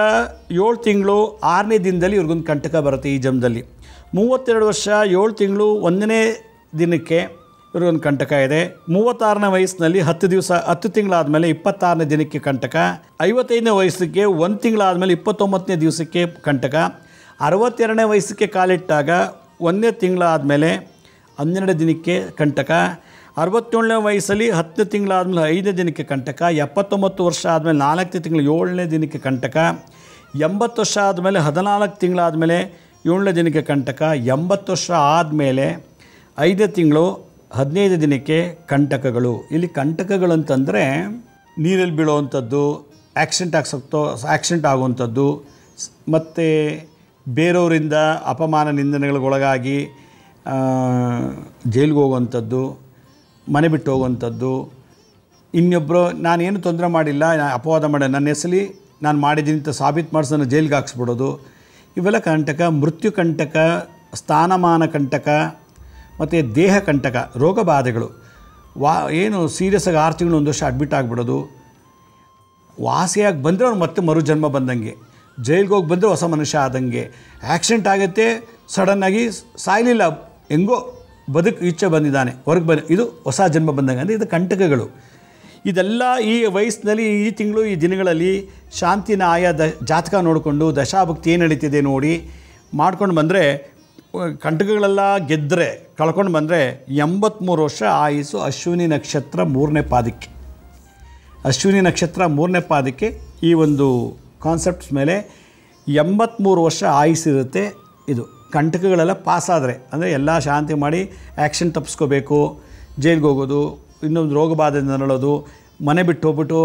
ಏಳು ತಿಂಗಳು ಆರನೇ ದಿನದಲ್ಲಿ ಇವ್ರಿಗೊಂದು ಕಂಟಕ ಬರುತ್ತೆ ಈ ಜಮದಲ್ಲಿ ಮೂವತ್ತೆರಡು ವರ್ಷ ಏಳು ತಿಂಗಳು ಒಂದನೇ ದಿನಕ್ಕೆ ಒಂದು ಕಂಟಕ ಇದೆ ಮೂವತ್ತಾರನೇ ವಯಸ್ಸಿನಲ್ಲಿ ಹತ್ತು ದಿವಸ ಹತ್ತು ತಿಂಗಳಾದಮೇಲೆ ಇಪ್ಪತ್ತಾರನೇ ದಿನಕ್ಕೆ ಕಂಟಕ ಐವತ್ತೈದನೇ ವಯಸ್ಸಿಗೆ ಒಂದು ತಿಂಗಳಾದಮೇಲೆ ಇಪ್ಪತ್ತೊಂಬತ್ತನೇ ದಿವಸಕ್ಕೆ ಕಂಟಕ ಅರವತ್ತೆರಡನೇ ವಯಸ್ಸಿಗೆ ಕಾಲಿಟ್ಟಾಗ ಒಂದನೇ ತಿಂಗಳಾದಮೇಲೆ ಹನ್ನೆರಡು ದಿನಕ್ಕೆ ಕಂಟಕ ಅರವತ್ತೇಳನೇ ವಯಸ್ಸಲ್ಲಿ ಹತ್ತು ತಿಂಗಳಾದಮೇಲೆ ಐದನೇ ದಿನಕ್ಕೆ ಕಂಟಕ ಎಪ್ಪತ್ತೊಂಬತ್ತು ವರ್ಷ ಆದಮೇಲೆ ನಾಲ್ಕನೇ ತಿಂಗಳು ಏಳನೇ ದಿನಕ್ಕೆ ಕಂಟಕ ಎಂಬತ್ತು ವರ್ಷ ಆದಮೇಲೆ ಹದಿನಾಲ್ಕು ತಿಂಗಳಾದಮೇಲೆ ಏಳನೇ ದಿನಕ್ಕೆ ಕಂಟಕ ಎಂಬತ್ತು ವರ್ಷ ಆದಮೇಲೆ ಐದನೇ ತಿಂಗಳು ಹದಿನೈದು ದಿನಕ್ಕೆ ಕಂಟಕಗಳು ಇಲ್ಲಿ ಕಂಟಕಗಳಂತಂದರೆ ನೀರಲ್ಲಿ ಬೀಳುವಂಥದ್ದು ಆ್ಯಕ್ಸಿಡೆಂಟ್ ಆಗ್ಸಕ್ತೋ ಆ್ಯಕ್ಸಿಡೆಂಟ್ ಆಗುವಂಥದ್ದು ಮತ್ತು ಬೇರೆಯವರಿಂದ ಅಪಮಾನ ನಿಂದನೆಗಳಿಗೊಳಗಾಗಿ ಜೈಲಿಗೆ ಹೋಗುವಂಥದ್ದು ಮನೆ ಬಿಟ್ಟು ಹೋಗುವಂಥದ್ದು ಇನ್ನೊಬ್ಬರು ನಾನೇನು ತೊಂದರೆ ಮಾಡಿಲ್ಲ ಅಪವಾದ ಮಾಡಿ ನನ್ನ ಹೆಸಲಿ ನಾನು ಮಾಡಿದ್ದೀನಿ ಅಂತ ಸಾಬೀತು ಮಾಡಿಸ್ ನಾನು ಜೈಲಿಗೆ ಹಾಕ್ಸ್ಬಿಡೋದು ಇವೆಲ್ಲ ಕಂಟಕ ಮೃತ್ಯು ಕಂಟಕ ಸ್ಥಾನಮಾನ ಕಂಟಕ ಮತ್ತು ದೇಹ ಕಂಟಕ ರೋಗಬಾಧೆಗಳು ವಾ ಏನು ಸೀರಿಯಸ್ಸಾಗಿ ಆರು ತಿಂಗಳು ಒಂದು ವರ್ಷ ಅಡ್ಮಿಟ್ ಆಗಿಬಿಡೋದು ವಾಸಿಯಾಗಿ ಬಂದರೆ ಅವ್ರು ಮತ್ತೆ ಮರುಜನ್ಮ ಬಂದಂಗೆ ಜೈಲಿಗೆ ಹೋಗಿ ಬಂದರೆ ಹೊಸ ಮನುಷ್ಯ ಆದಂಗೆ ಆ್ಯಕ್ಸಿಡೆಂಟ್ ಆಗುತ್ತೆ ಸಡನ್ನಾಗಿ ಸಾಯಲಿಲ್ಲ ಹೆಂಗೋ ಬದುಕು ಈಚೆ ಬಂದಿದ್ದಾನೆ ಹೊರಗೆ ಬಂದು ಇದು ಹೊಸ ಜನ್ಮ ಬಂದಂಗೆ ಅಂದರೆ ಇದು ಕಂಟಕಗಳು ಇದೆಲ್ಲ ಈ ವಯಸ್ಸಿನಲ್ಲಿ ಈ ತಿಂಗಳು ಈ ದಿನಗಳಲ್ಲಿ ಶಾಂತಿನ ಆಯಾ ದ ಜಾತಕ ನೋಡಿಕೊಂಡು ದಶಾಭಕ್ತಿ ಏನು ನಡೀತಿದೆ ನೋಡಿ ಮಾಡ್ಕೊಂಡು ಬಂದರೆ ಕಂಟಕಗಳೆಲ್ಲ ಗೆದ್ದರೆ ಕಳ್ಕೊಂಡು ಬಂದರೆ ಎಂಬತ್ತ್ಮೂರು ವರ್ಷ ಆಯಿಸು ಅಶ್ವಿನಿ ನಕ್ಷತ್ರ ಮೂರನೇ ಪಾದಕ್ಕೆ ಅಶ್ವಿನಿ ನಕ್ಷತ್ರ ಮೂರನೇ ಪಾದಕ್ಕೆ ಈ ಒಂದು ಕಾನ್ಸೆಪ್ಟ್ಸ್ ಮೇಲೆ ಎಂಬತ್ತ್ಮೂರು ವರ್ಷ ಆಯಿಸಿರುತ್ತೆ ಇದು ಕಂಟಕಗಳೆಲ್ಲ ಪಾಸಾದರೆ ಅಂದರೆ ಎಲ್ಲ ಶಾಂತಿ ಮಾಡಿ ಆ್ಯಕ್ಷನ್ ತಪ್ಪಿಸ್ಕೋಬೇಕು ಜೈಲಿಗೆ ಹೋಗೋದು ಇನ್ನೊಂದು ರೋಗ ಬಾಧೆಯಿಂದ ನರಳೋದು ಮನೆ ಬಿಟ್ಟು ಹೋಗ್ಬಿಟ್ಟು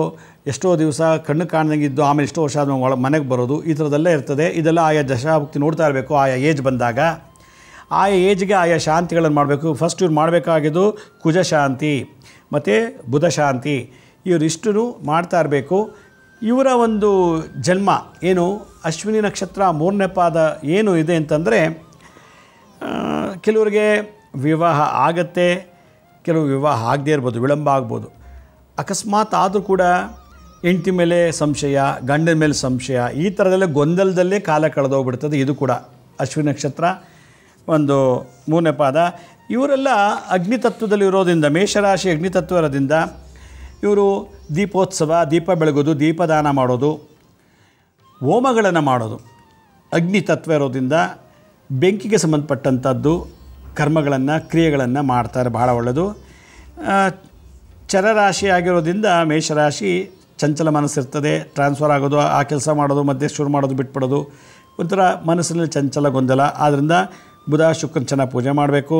ಎಷ್ಟೋ ದಿವಸ ಕಣ್ಣು ಕಾಣ್ದಂಗಿದ್ದು ಆಮೇಲೆ ಎಷ್ಟೋ ವರ್ಷ ಆದ್ಮೇಲೆ ಮನೆಗೆ ಬರೋದು ಈ ಥರದ್ದೆಲ್ಲ ಇರ್ತದೆ ಇದೆಲ್ಲ ಆಯಾ ದಶಾಭಕ್ತಿ ನೋಡ್ತಾ ಇರಬೇಕು ಆಯಾ ಏಜ್ ಬಂದಾಗ ಆಯಾ ಏಜ್ಗೆ ಆಯಾ ಶಾಂತಿಗಳನ್ನು ಮಾಡಬೇಕು ಫಸ್ಟ್ ಇವ್ರು ಮಾಡಬೇಕಾಗಿದ್ದು ಕುಜ ಶಾಂತಿ ಮತ್ತು ಬುಧ ಶಾಂತಿ ಇವರಿಷ್ಟು ಮಾಡ್ತಾ ಇರಬೇಕು ಇವರ ಒಂದು ಜನ್ಮ ಏನು ಅಶ್ವಿನಿ ನಕ್ಷತ್ರ ಮೂರನೇ ಪಾದ ಏನು ಇದೆ ಅಂತಂದರೆ ಕೆಲವರಿಗೆ ವಿವಾಹ ಆಗತ್ತೆ ಕೆಲವು ವಿವಾಹ ಆಗದೇ ಇರ್ಬೋದು ವಿಳಂಬ ಆಗ್ಬೋದು ಅಕಸ್ಮಾತ್ ಆದರೂ ಕೂಡ ಹೆಂಡತಿ ಮೇಲೆ ಸಂಶಯ ಗಂಡನ ಮೇಲೆ ಸಂಶಯ ಈ ಥರದಲ್ಲೇ ಗೊಂದಲದಲ್ಲೇ ಕಾಲ ಕಳೆದೋಗ್ಬಿಡ್ತದೆ ಇದು ಕೂಡ ಅಶ್ವಿನಿ ನಕ್ಷತ್ರ ಒಂದು ಮೂರನೇ ಪಾದ ಇವರೆಲ್ಲ ಅಗ್ನಿತತ್ವದಲ್ಲಿ ಇರೋದ್ರಿಂದ ಮೇಷರಾಶಿ ಅಗ್ನಿತತ್ವ ಇರೋದ್ರಿಂದ ಇವರು ದೀಪೋತ್ಸವ ದೀಪ ಬೆಳಗೋದು ದೀಪದಾನ ಮಾಡೋದು ಹೋಮಗಳನ್ನು ಮಾಡೋದು ಅಗ್ನಿತತ್ವ ಇರೋದ್ರಿಂದ ಬೆಂಕಿಗೆ ಸಂಬಂಧಪಟ್ಟಂಥದ್ದು ಕರ್ಮಗಳನ್ನು ಕ್ರಿಯೆಗಳನ್ನು ಮಾಡ್ತಾರೆ ಭಾಳ ಒಳ್ಳೆಯದು ಚರರಾಶಿ ಆಗಿರೋದ್ರಿಂದ ಮೇಷರಾಶಿ ಚಂಚಲ ಮನಸ್ಸಿರ್ತದೆ ಟ್ರಾನ್ಸ್ಫರ್ ಆಗೋದು ಆ ಕೆಲಸ ಮಾಡೋದು ಮಧ್ಯೆ ಶುರು ಮಾಡೋದು ಬಿಟ್ಬಿಡೋದು ಒಂಥರ ಮನಸ್ಸಿನಲ್ಲಿ ಚಂಚಲ ಗೊಂದಲ ಆದ್ದರಿಂದ ಬುಧ ಶುಕ್ರನ ಚೆನ್ನಾಗಿ ಪೂಜೆ ಮಾಡಬೇಕು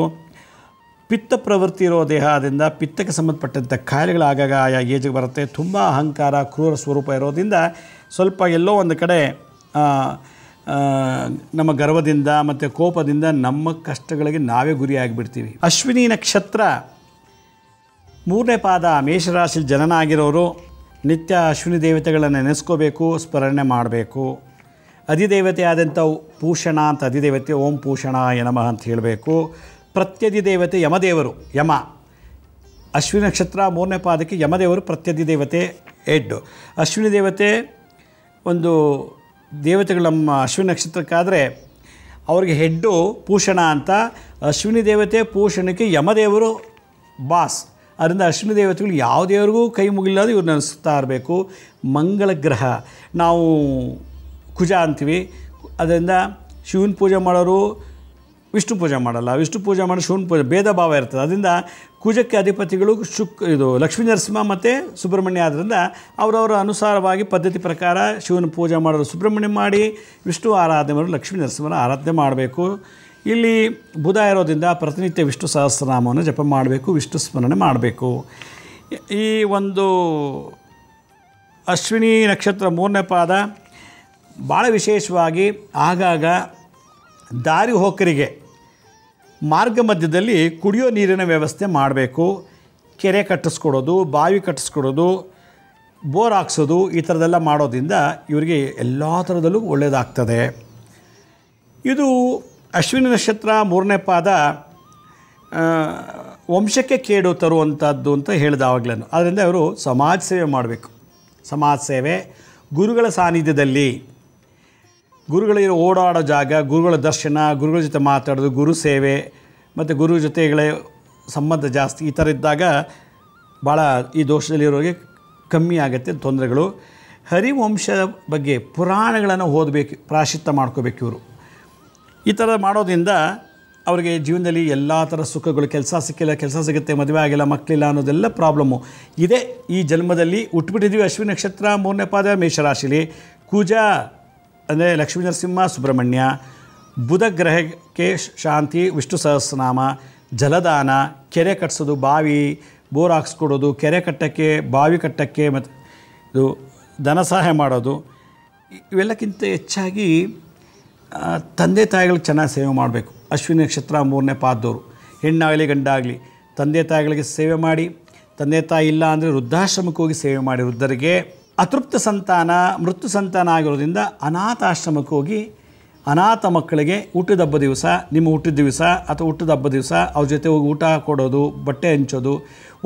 ಪಿತ್ತ ಪ್ರವೃತ್ತಿ ಇರೋ ದೇಹದಿಂದ ಪಿತ್ತಕ್ಕೆ ಸಂಬಂಧಪಟ್ಟಂಥ ಕಾಯಿಲೆಗಳು ಆಗಾಗ ಆಯಾ ಏಜಿಗೆ ಬರುತ್ತೆ ತುಂಬ ಅಹಂಕಾರ ಕ್ರೂರ ಸ್ವರೂಪ ಇರೋದ್ರಿಂದ ಸ್ವಲ್ಪ ಎಲ್ಲೋ ಒಂದು ಕಡೆ ನಮ್ಮ ಗರ್ವದಿಂದ ಮತ್ತು ಕೋಪದಿಂದ ನಮ್ಮ ಕಷ್ಟಗಳಿಗೆ ನಾವೇ ಗುರಿಯಾಗಿಬಿಡ್ತೀವಿ ಅಶ್ವಿನಿ ನಕ್ಷತ್ರ ಮೂರನೇ ಪಾದ ಮೇಷರಾಶಿಲಿ ಜನನ ಆಗಿರೋರು ನಿತ್ಯ ಅಶ್ವಿನಿ ದೇವತೆಗಳನ್ನು ನೆನೆಸ್ಕೋಬೇಕು ಸ್ಮರಣೆ ಮಾಡಬೇಕು ಅಧಿದೇವತೆ ಆದಂಥ ಪೂಷಣ ಅಂತ ಅಧಿದೇವತೆ ಓಂ ಪೂಷಣ ನಮಃ ಅಂತ ಹೇಳಬೇಕು ಪ್ರತ್ಯದಿ ದೇವತೆ ಯಮದೇವರು ಯಮ ಅಶ್ವಿನಿ ನಕ್ಷತ್ರ ಮೂರನೇ ಪಾದಕ್ಕೆ ಯಮದೇವರು ಪ್ರತ್ಯದಿ ದೇವತೆ ಎಡ್ಡು ಅಶ್ವಿನಿ ದೇವತೆ ಒಂದು ದೇವತೆಗಳು ನಮ್ಮ ಅಶ್ವಿನಿ ನಕ್ಷತ್ರಕ್ಕಾದರೆ ಅವ್ರಿಗೆ ಹೆಡ್ಡು ಪೂಷಣ ಅಂತ ಅಶ್ವಿನಿ ದೇವತೆ ಪೂಷಣಕ್ಕೆ ಯಮದೇವರು ಬಾಸ್ ಅದರಿಂದ ಅಶ್ವಿನಿ ದೇವತೆಗಳು ಯಾವ ದೇವರಿಗೂ ಕೈ ಮುಗಿಲಾದ ಇವ್ರು ನೆನೆಸ್ತಾ ಇರಬೇಕು ಮಂಗಳ ಗ್ರಹ ನಾವು ಕುಜ ಅಂತೀವಿ ಅದರಿಂದ ಶಿವನ ಪೂಜೆ ಮಾಡೋರು ವಿಷ್ಣು ಪೂಜೆ ಮಾಡಲ್ಲ ವಿಷ್ಣು ಪೂಜೆ ಮಾಡಿ ಶಿವನ ಪೂಜೆ ಭೇದ ಭಾವ ಇರ್ತದೆ ಅದರಿಂದ ಕುಜಕ್ಕೆ ಅಧಿಪತಿಗಳು ಶುಕ್ ಇದು ಲಕ್ಷ್ಮೀ ನರಸಿಂಹ ಮತ್ತು ಸುಬ್ರಹ್ಮಣ್ಯ ಆದ್ದರಿಂದ ಅವರವರ ಅನುಸಾರವಾಗಿ ಪದ್ಧತಿ ಪ್ರಕಾರ ಶಿವನ ಪೂಜೆ ಮಾಡೋರು ಸುಬ್ರಹ್ಮಣ್ಯ ಮಾಡಿ ವಿಷ್ಣು ಆರಾಧನೆ ಮಾಡಲು ಲಕ್ಷ್ಮೀ ನರಸಿಂಹನ ಆರಾಧನೆ ಮಾಡಬೇಕು ಇಲ್ಲಿ ಬುಧ ಇರೋದ್ರಿಂದ ಪ್ರತಿನಿತ್ಯ ವಿಷ್ಣು ಸಹಸ್ರನಾಮವನ್ನು ಜಪ ಮಾಡಬೇಕು ವಿಷ್ಣು ಸ್ಮರಣೆ ಮಾಡಬೇಕು ಈ ಒಂದು ಅಶ್ವಿನಿ ನಕ್ಷತ್ರ ಮೂರನೇ ಪಾದ ಭಾಳ ವಿಶೇಷವಾಗಿ ಆಗಾಗ ದಾರಿ ಹೋಕರಿಗೆ ಮಾರ್ಗ ಮಧ್ಯದಲ್ಲಿ ಕುಡಿಯೋ ನೀರಿನ ವ್ಯವಸ್ಥೆ ಮಾಡಬೇಕು ಕೆರೆ ಕಟ್ಟಿಸ್ಕೊಡೋದು ಬಾವಿ ಕಟ್ಟಿಸ್ಕೊಡೋದು ಬೋರ್ ಹಾಕ್ಸೋದು ಈ ಥರದೆಲ್ಲ ಮಾಡೋದ್ರಿಂದ ಇವರಿಗೆ ಎಲ್ಲ ಥರದಲ್ಲೂ ಒಳ್ಳೆಯದಾಗ್ತದೆ ಇದು ಅಶ್ವಿನಿ ನಕ್ಷತ್ರ ಮೂರನೇ ಪಾದ ವಂಶಕ್ಕೆ ಕೇಡು ತರುವಂಥದ್ದು ಅಂತ ಆವಾಗಲೇ ಆದ್ದರಿಂದ ಅವರು ಸಮಾಜ ಸೇವೆ ಮಾಡಬೇಕು ಸಮಾಜ ಸೇವೆ ಗುರುಗಳ ಸಾನ್ನಿಧ್ಯದಲ್ಲಿ ಗುರುಗಳಿರೋ ಓಡಾಡೋ ಜಾಗ ಗುರುಗಳ ದರ್ಶನ ಗುರುಗಳ ಜೊತೆ ಮಾತಾಡೋದು ಗುರು ಸೇವೆ ಮತ್ತು ಗುರು ಜೊತೆಗಳೇ ಸಂಬಂಧ ಜಾಸ್ತಿ ಈ ಥರ ಇದ್ದಾಗ ಭಾಳ ಈ ದೋಷದಲ್ಲಿರೋರಿಗೆ ಕಮ್ಮಿ ಆಗುತ್ತೆ ತೊಂದರೆಗಳು ಹರಿವಂಶ ಬಗ್ಗೆ ಪುರಾಣಗಳನ್ನು ಓದಬೇಕು ಪ್ರಾಶಿತ್ಯ ಮಾಡ್ಕೋಬೇಕು ಇವರು ಈ ಥರ ಮಾಡೋದ್ರಿಂದ ಅವರಿಗೆ ಜೀವನದಲ್ಲಿ ಎಲ್ಲ ಥರ ಸುಖಗಳು ಕೆಲಸ ಸಿಕ್ಕಿಲ್ಲ ಕೆಲಸ ಸಿಗುತ್ತೆ ಮದುವೆ ಆಗಿಲ್ಲ ಮಕ್ಕಳಿಲ್ಲ ಅನ್ನೋದೆಲ್ಲ ಪ್ರಾಬ್ಲಮ್ಮು ಇದೇ ಈ ಜನ್ಮದಲ್ಲಿ ಉಟ್ಬಿಟ್ಟಿದ್ವಿ ಅಶ್ವಿನಿ ನಕ್ಷತ್ರ ಮೂರನೇ ಪಾದ ಮೇಷರಾಶಿಲಿ ಕೂಜಾ ಅಂದರೆ ಲಕ್ಷ್ಮೀ ನರಸಿಂಹ ಸುಬ್ರಹ್ಮಣ್ಯ ಬುಧ ಗ್ರಹಕ್ಕೆ ಶಾಂತಿ ವಿಷ್ಣು ಸಹಸ್ರನಾಮ ಜಲದಾನ ಕೆರೆ ಕಟ್ಟಿಸೋದು ಬಾವಿ ಬೋರ್ ಹಾಕ್ಸ್ಕೊಡೋದು ಕೆರೆ ಕಟ್ಟಕ್ಕೆ ಬಾವಿ ಕಟ್ಟಕ್ಕೆ ಮತ್ತು ಇದು ಧನ ಸಹಾಯ ಮಾಡೋದು ಇವೆಲ್ಲಕ್ಕಿಂತ ಹೆಚ್ಚಾಗಿ ತಂದೆ ತಾಯಿಗಳಿಗೆ ಚೆನ್ನಾಗಿ ಸೇವೆ ಮಾಡಬೇಕು ಅಶ್ವಿನಿ ನಕ್ಷತ್ರ ಮೂರನೇ ಪಾದದವರು ಹೆಣ್ಣಾಗಲಿ ಗಂಡಾಗಲಿ ತಂದೆ ತಾಯಿಗಳಿಗೆ ಸೇವೆ ಮಾಡಿ ತಂದೆ ತಾಯಿ ಇಲ್ಲ ಅಂದರೆ ವೃದ್ಧಾಶ್ರಮಕ್ಕೆ ಹೋಗಿ ಸೇವೆ ಮಾಡಿ ವೃದ್ಧರಿಗೆ ಅತೃಪ್ತ ಸಂತಾನ ಮೃತ್ಯು ಸಂತಾನ ಆಗಿರೋದ್ರಿಂದ ಅನಾಥಾಶ್ರಮಕ್ಕೆ ಹೋಗಿ ಅನಾಥ ಮಕ್ಕಳಿಗೆ ಹುಟ್ಟಿದ ಹಬ್ಬ ದಿವಸ ನಿಮ್ಮ ಹುಟ್ಟಿದ ದಿವಸ ಅಥವಾ ಹುಟ್ಟಿದ ಹಬ್ಬ ದಿವಸ ಅವ್ರ ಜೊತೆ ಹೋಗಿ ಊಟ ಕೊಡೋದು ಬಟ್ಟೆ ಹಂಚೋದು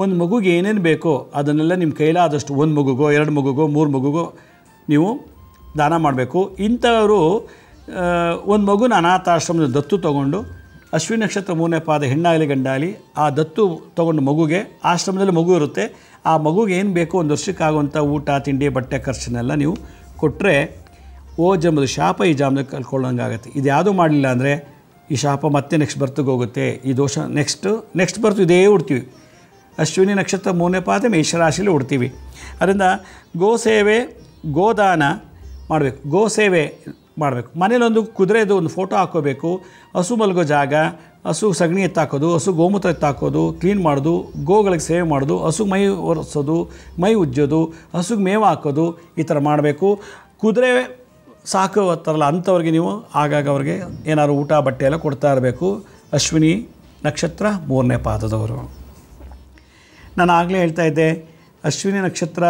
ಒಂದು ಮಗುಗೆ ಏನೇನು ಬೇಕೋ ಅದನ್ನೆಲ್ಲ ನಿಮ್ಮ ಕೈಲಾದಷ್ಟು ಒಂದು ಮಗುಗೋ ಎರಡು ಮಗುಗೋ ಮೂರು ಮಗುಗೋ ನೀವು ದಾನ ಮಾಡಬೇಕು ಇಂಥವರು ಒಂದು ಮಗುನ ಅನಾಥಾಶ್ರಮದ ದತ್ತು ತೊಗೊಂಡು ಅಶ್ವಿನ ನಕ್ಷತ್ರ ಮೂರನೇ ಪಾದ ಹೆಣ್ಣಾಗಲಿ ಗಂಡಾಗಲಿ ಆ ದತ್ತು ತೊಗೊಂಡು ಮಗುಗೆ ಆಶ್ರಮದಲ್ಲಿ ಮಗು ಇರುತ್ತೆ ಆ ಮಗುಗೆ ಏನು ಬೇಕೋ ಒಂದು ವರ್ಷಕ್ಕಾಗುವಂಥ ಊಟ ತಿಂಡಿ ಬಟ್ಟೆ ಖರ್ಚನ್ನೆಲ್ಲ ನೀವು ಕೊಟ್ಟರೆ ಓ ಜಂಬುದು ಶಾಪ ಈ ಜಾಮದಲ್ಲಿ ಆಗುತ್ತೆ ಇದು ಯಾವುದೂ ಮಾಡಲಿಲ್ಲ ಅಂದರೆ ಈ ಶಾಪ ಮತ್ತೆ ನೆಕ್ಸ್ಟ್ ಬರ್ತಿಗೆ ಹೋಗುತ್ತೆ ಈ ದೋಷ ನೆಕ್ಸ್ಟು ನೆಕ್ಸ್ಟ್ ಬರ್ತು ಇದೇ ಉಡ್ತೀವಿ ಅಶ್ವಿನಿ ನಕ್ಷತ್ರ ಮೂರನೇ ಪಾದ ಮೇಷರಾಶಿಯಲ್ಲಿ ಉಡ್ತೀವಿ ಅದರಿಂದ ಗೋ ಸೇವೆ ಗೋದಾನ ಮಾಡಬೇಕು ಗೋ ಸೇವೆ ಮಾಡಬೇಕು ಮನೇಲೊಂದು ಕುದುರೆದು ಒಂದು ಫೋಟೋ ಹಾಕೋಬೇಕು ಹಸು ಮಲಗೋ ಜಾಗ ಹಸು ಸಗಣಿ ಎತ್ತಾಕೋದು ಹಸು ಗೋಮೂತ್ರ ಎತ್ತಾಕೋದು ಕ್ಲೀನ್ ಮಾಡೋದು ಗೋಗಳಿಗೆ ಸೇವೆ ಮಾಡೋದು ಹಸು ಮೈ ಒರೆಸೋದು ಮೈ ಉಜ್ಜೋದು ಹಸುಗೆ ಮೇವು ಹಾಕೋದು ಈ ಥರ ಮಾಡಬೇಕು ಕುದುರೆ ಸಾಕು ಥರಲ್ಲ ಅಂಥವ್ರಿಗೆ ನೀವು ಆಗಾಗ ಅವ್ರಿಗೆ ಏನಾದ್ರು ಊಟ ಬಟ್ಟೆ ಎಲ್ಲ ಕೊಡ್ತಾ ಇರಬೇಕು ಅಶ್ವಿನಿ ನಕ್ಷತ್ರ ಮೂರನೇ ಪಾದದವರು ನಾನು ಆಗಲೇ ಹೇಳ್ತಾ ಇದ್ದೆ ಅಶ್ವಿನಿ ನಕ್ಷತ್ರ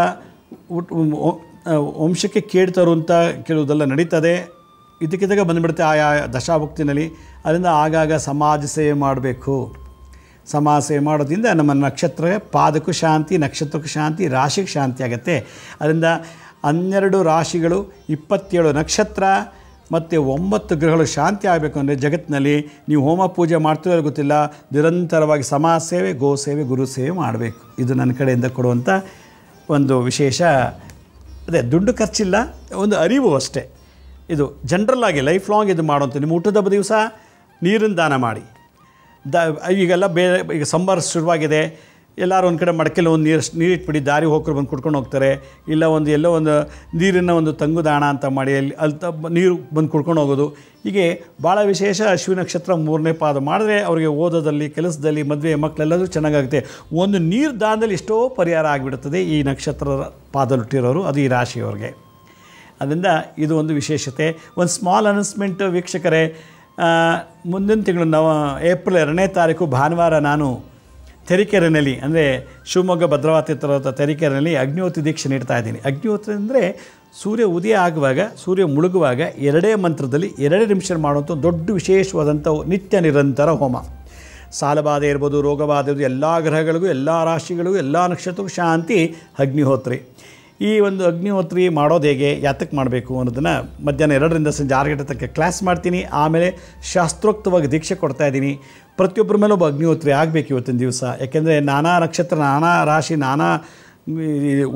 ವಂಶಕ್ಕೆ ಕೇಳ್ತಾರು ತರುವಂಥ ಕೇಳುವುದೆಲ್ಲ ನಡೀತದೆ ಇದಕ್ಕಿದ್ದಾಗ ಬಂದುಬಿಡುತ್ತೆ ಆಯಾ ದಶಾಭಕ್ತಿನಲ್ಲಿ ಅದರಿಂದ ಆಗಾಗ ಸಮಾಜ ಸೇವೆ ಮಾಡಬೇಕು ಸಮಾಜ ಸೇವೆ ಮಾಡೋದ್ರಿಂದ ನಮ್ಮ ನಕ್ಷತ್ರ ಪಾದಕ್ಕೂ ಶಾಂತಿ ನಕ್ಷತ್ರಕ್ಕೂ ಶಾಂತಿ ರಾಶಿಗೆ ಶಾಂತಿ ಆಗುತ್ತೆ ಅದರಿಂದ ಹನ್ನೆರಡು ರಾಶಿಗಳು ಇಪ್ಪತ್ತೇಳು ನಕ್ಷತ್ರ ಮತ್ತು ಒಂಬತ್ತು ಗ್ರಹಗಳು ಶಾಂತಿ ಆಗಬೇಕು ಅಂದರೆ ಜಗತ್ತಿನಲ್ಲಿ ನೀವು ಹೋಮ ಪೂಜೆ ಮಾಡ್ತಿರೋ ಗೊತ್ತಿಲ್ಲ ನಿರಂತರವಾಗಿ ಸಮಾಜ ಸೇವೆ ಗೋ ಸೇವೆ ಗುರು ಸೇವೆ ಮಾಡಬೇಕು ಇದು ನನ್ನ ಕಡೆಯಿಂದ ಕೊಡುವಂಥ ಒಂದು ವಿಶೇಷ ಅದೇ ದುಡ್ಡು ಖರ್ಚಿಲ್ಲ ಒಂದು ಅರಿವು ಅಷ್ಟೇ ಇದು ಜನರಲ್ ಆಗಿ ಲೈಫ್ ಲಾಂಗ್ ಇದು ಮಾಡುವಂಥ ನಿಮ್ಮ ಊಟದ ದಿವಸ ನೀರಿನ ದಾನ ಮಾಡಿ ದ ಈಗೆಲ್ಲ ಬೇರೆ ಈಗ ಸಂಬಾರ ಶುರುವಾಗಿದೆ ಎಲ್ಲರೂ ಒಂದು ಕಡೆ ಮಡಕೆಲ್ಲ ಒಂದು ನೀರು ನೀರು ದಾರಿ ಹೋಗ್ರು ಬಂದು ಕುಡ್ಕೊಂಡು ಹೋಗ್ತಾರೆ ಇಲ್ಲ ಒಂದು ಎಲ್ಲೋ ಒಂದು ನೀರಿನ ಒಂದು ತಂಗುದಾಣ ಅಂತ ಮಾಡಿ ಅಲ್ಲಿ ಅಲ್ಲಿ ತ ನೀರು ಬಂದು ಕುಡ್ಕೊಂಡು ಹೋಗೋದು ಹೀಗೆ ಭಾಳ ವಿಶೇಷ ಅಶ್ವಿನ ನಕ್ಷತ್ರ ಮೂರನೇ ಪಾದ ಮಾಡಿದ್ರೆ ಅವರಿಗೆ ಓದೋದಲ್ಲಿ ಕೆಲಸದಲ್ಲಿ ಮದುವೆ ಮಕ್ಕಳೆಲ್ಲದೂ ಚೆನ್ನಾಗಾಗುತ್ತೆ ಒಂದು ನೀರು ದಾನದಲ್ಲಿ ಎಷ್ಟೋ ಪರಿಹಾರ ಆಗಿಬಿಡುತ್ತದೆ ಈ ನಕ್ಷತ್ರದ ಪಾದಲುಟ್ಟಿರೋರು ಅದು ಈ ರಾಶಿಯವ್ರಿಗೆ ಅದರಿಂದ ಇದು ಒಂದು ವಿಶೇಷತೆ ಒಂದು ಸ್ಮಾಲ್ ಅನೌನ್ಸ್ಮೆಂಟ್ ವೀಕ್ಷಕರೇ ಮುಂದಿನ ತಿಂಗಳು ನವ ಏಪ್ರಿಲ್ ಎರಡನೇ ತಾರೀಕು ಭಾನುವಾರ ನಾನು ತೆರೀಕೆರೆನಲ್ಲಿ ಅಂದರೆ ಶಿವಮೊಗ್ಗ ಭದ್ರಾವತಿ ತರುವಂಥ ತೆರಿಕೆರೆನಲ್ಲಿ ಅಗ್ನಿಹೋತ್ರಿ ದೀಕ್ಷೆ ನೀಡ್ತಾ ಇದ್ದೀನಿ ಅಗ್ನಿಹೋತ್ರಿ ಅಂದರೆ ಸೂರ್ಯ ಉದಯ ಆಗುವಾಗ ಸೂರ್ಯ ಮುಳುಗುವಾಗ ಎರಡೇ ಮಂತ್ರದಲ್ಲಿ ಎರಡೇ ನಿಮಿಷ ಮಾಡುವಂಥ ದೊಡ್ಡ ವಿಶೇಷವಾದಂಥ ನಿತ್ಯ ನಿರಂತರ ಹೋಮ ಸಾಲಬಾಧೆ ಇರ್ಬೋದು ರೋಗಬಾಧೆ ಇರ್ಬೋದು ಎಲ್ಲ ಗ್ರಹಗಳಿಗೂ ಎಲ್ಲ ರಾಶಿಗಳಿಗೂ ಎಲ್ಲ ನಕ್ಷತ್ರಕ್ಕೂ ಶಾಂತಿ ಅಗ್ನಿಹೋತ್ರಿ ಈ ಒಂದು ಅಗ್ನಿಹೋತ್ರಿ ಮಾಡೋದು ಹೇಗೆ ಯಾತಕ್ಕೆ ಮಾಡಬೇಕು ಅನ್ನೋದನ್ನು ಮಧ್ಯಾಹ್ನ ಎರಡರಿಂದ ಸಂಜೆ ಆರು ಗಂಟೆ ತನಕ ಕ್ಲಾಸ್ ಮಾಡ್ತೀನಿ ಆಮೇಲೆ ಶಾಸ್ತ್ರೋಕ್ತವಾಗಿ ದೀಕ್ಷೆ ಕೊಡ್ತಾ ಇದ್ದೀನಿ ಪ್ರತಿಯೊಬ್ಬರ ಮೇಲೂ ಒಬ್ಬ ಅಗ್ನಿಹೋತ್ರಿ ಆಗಬೇಕು ಇವತ್ತಿನ ದಿವಸ ಯಾಕೆಂದರೆ ನಾನಾ ನಕ್ಷತ್ರ ನಾನಾ ರಾಶಿ ನಾನಾ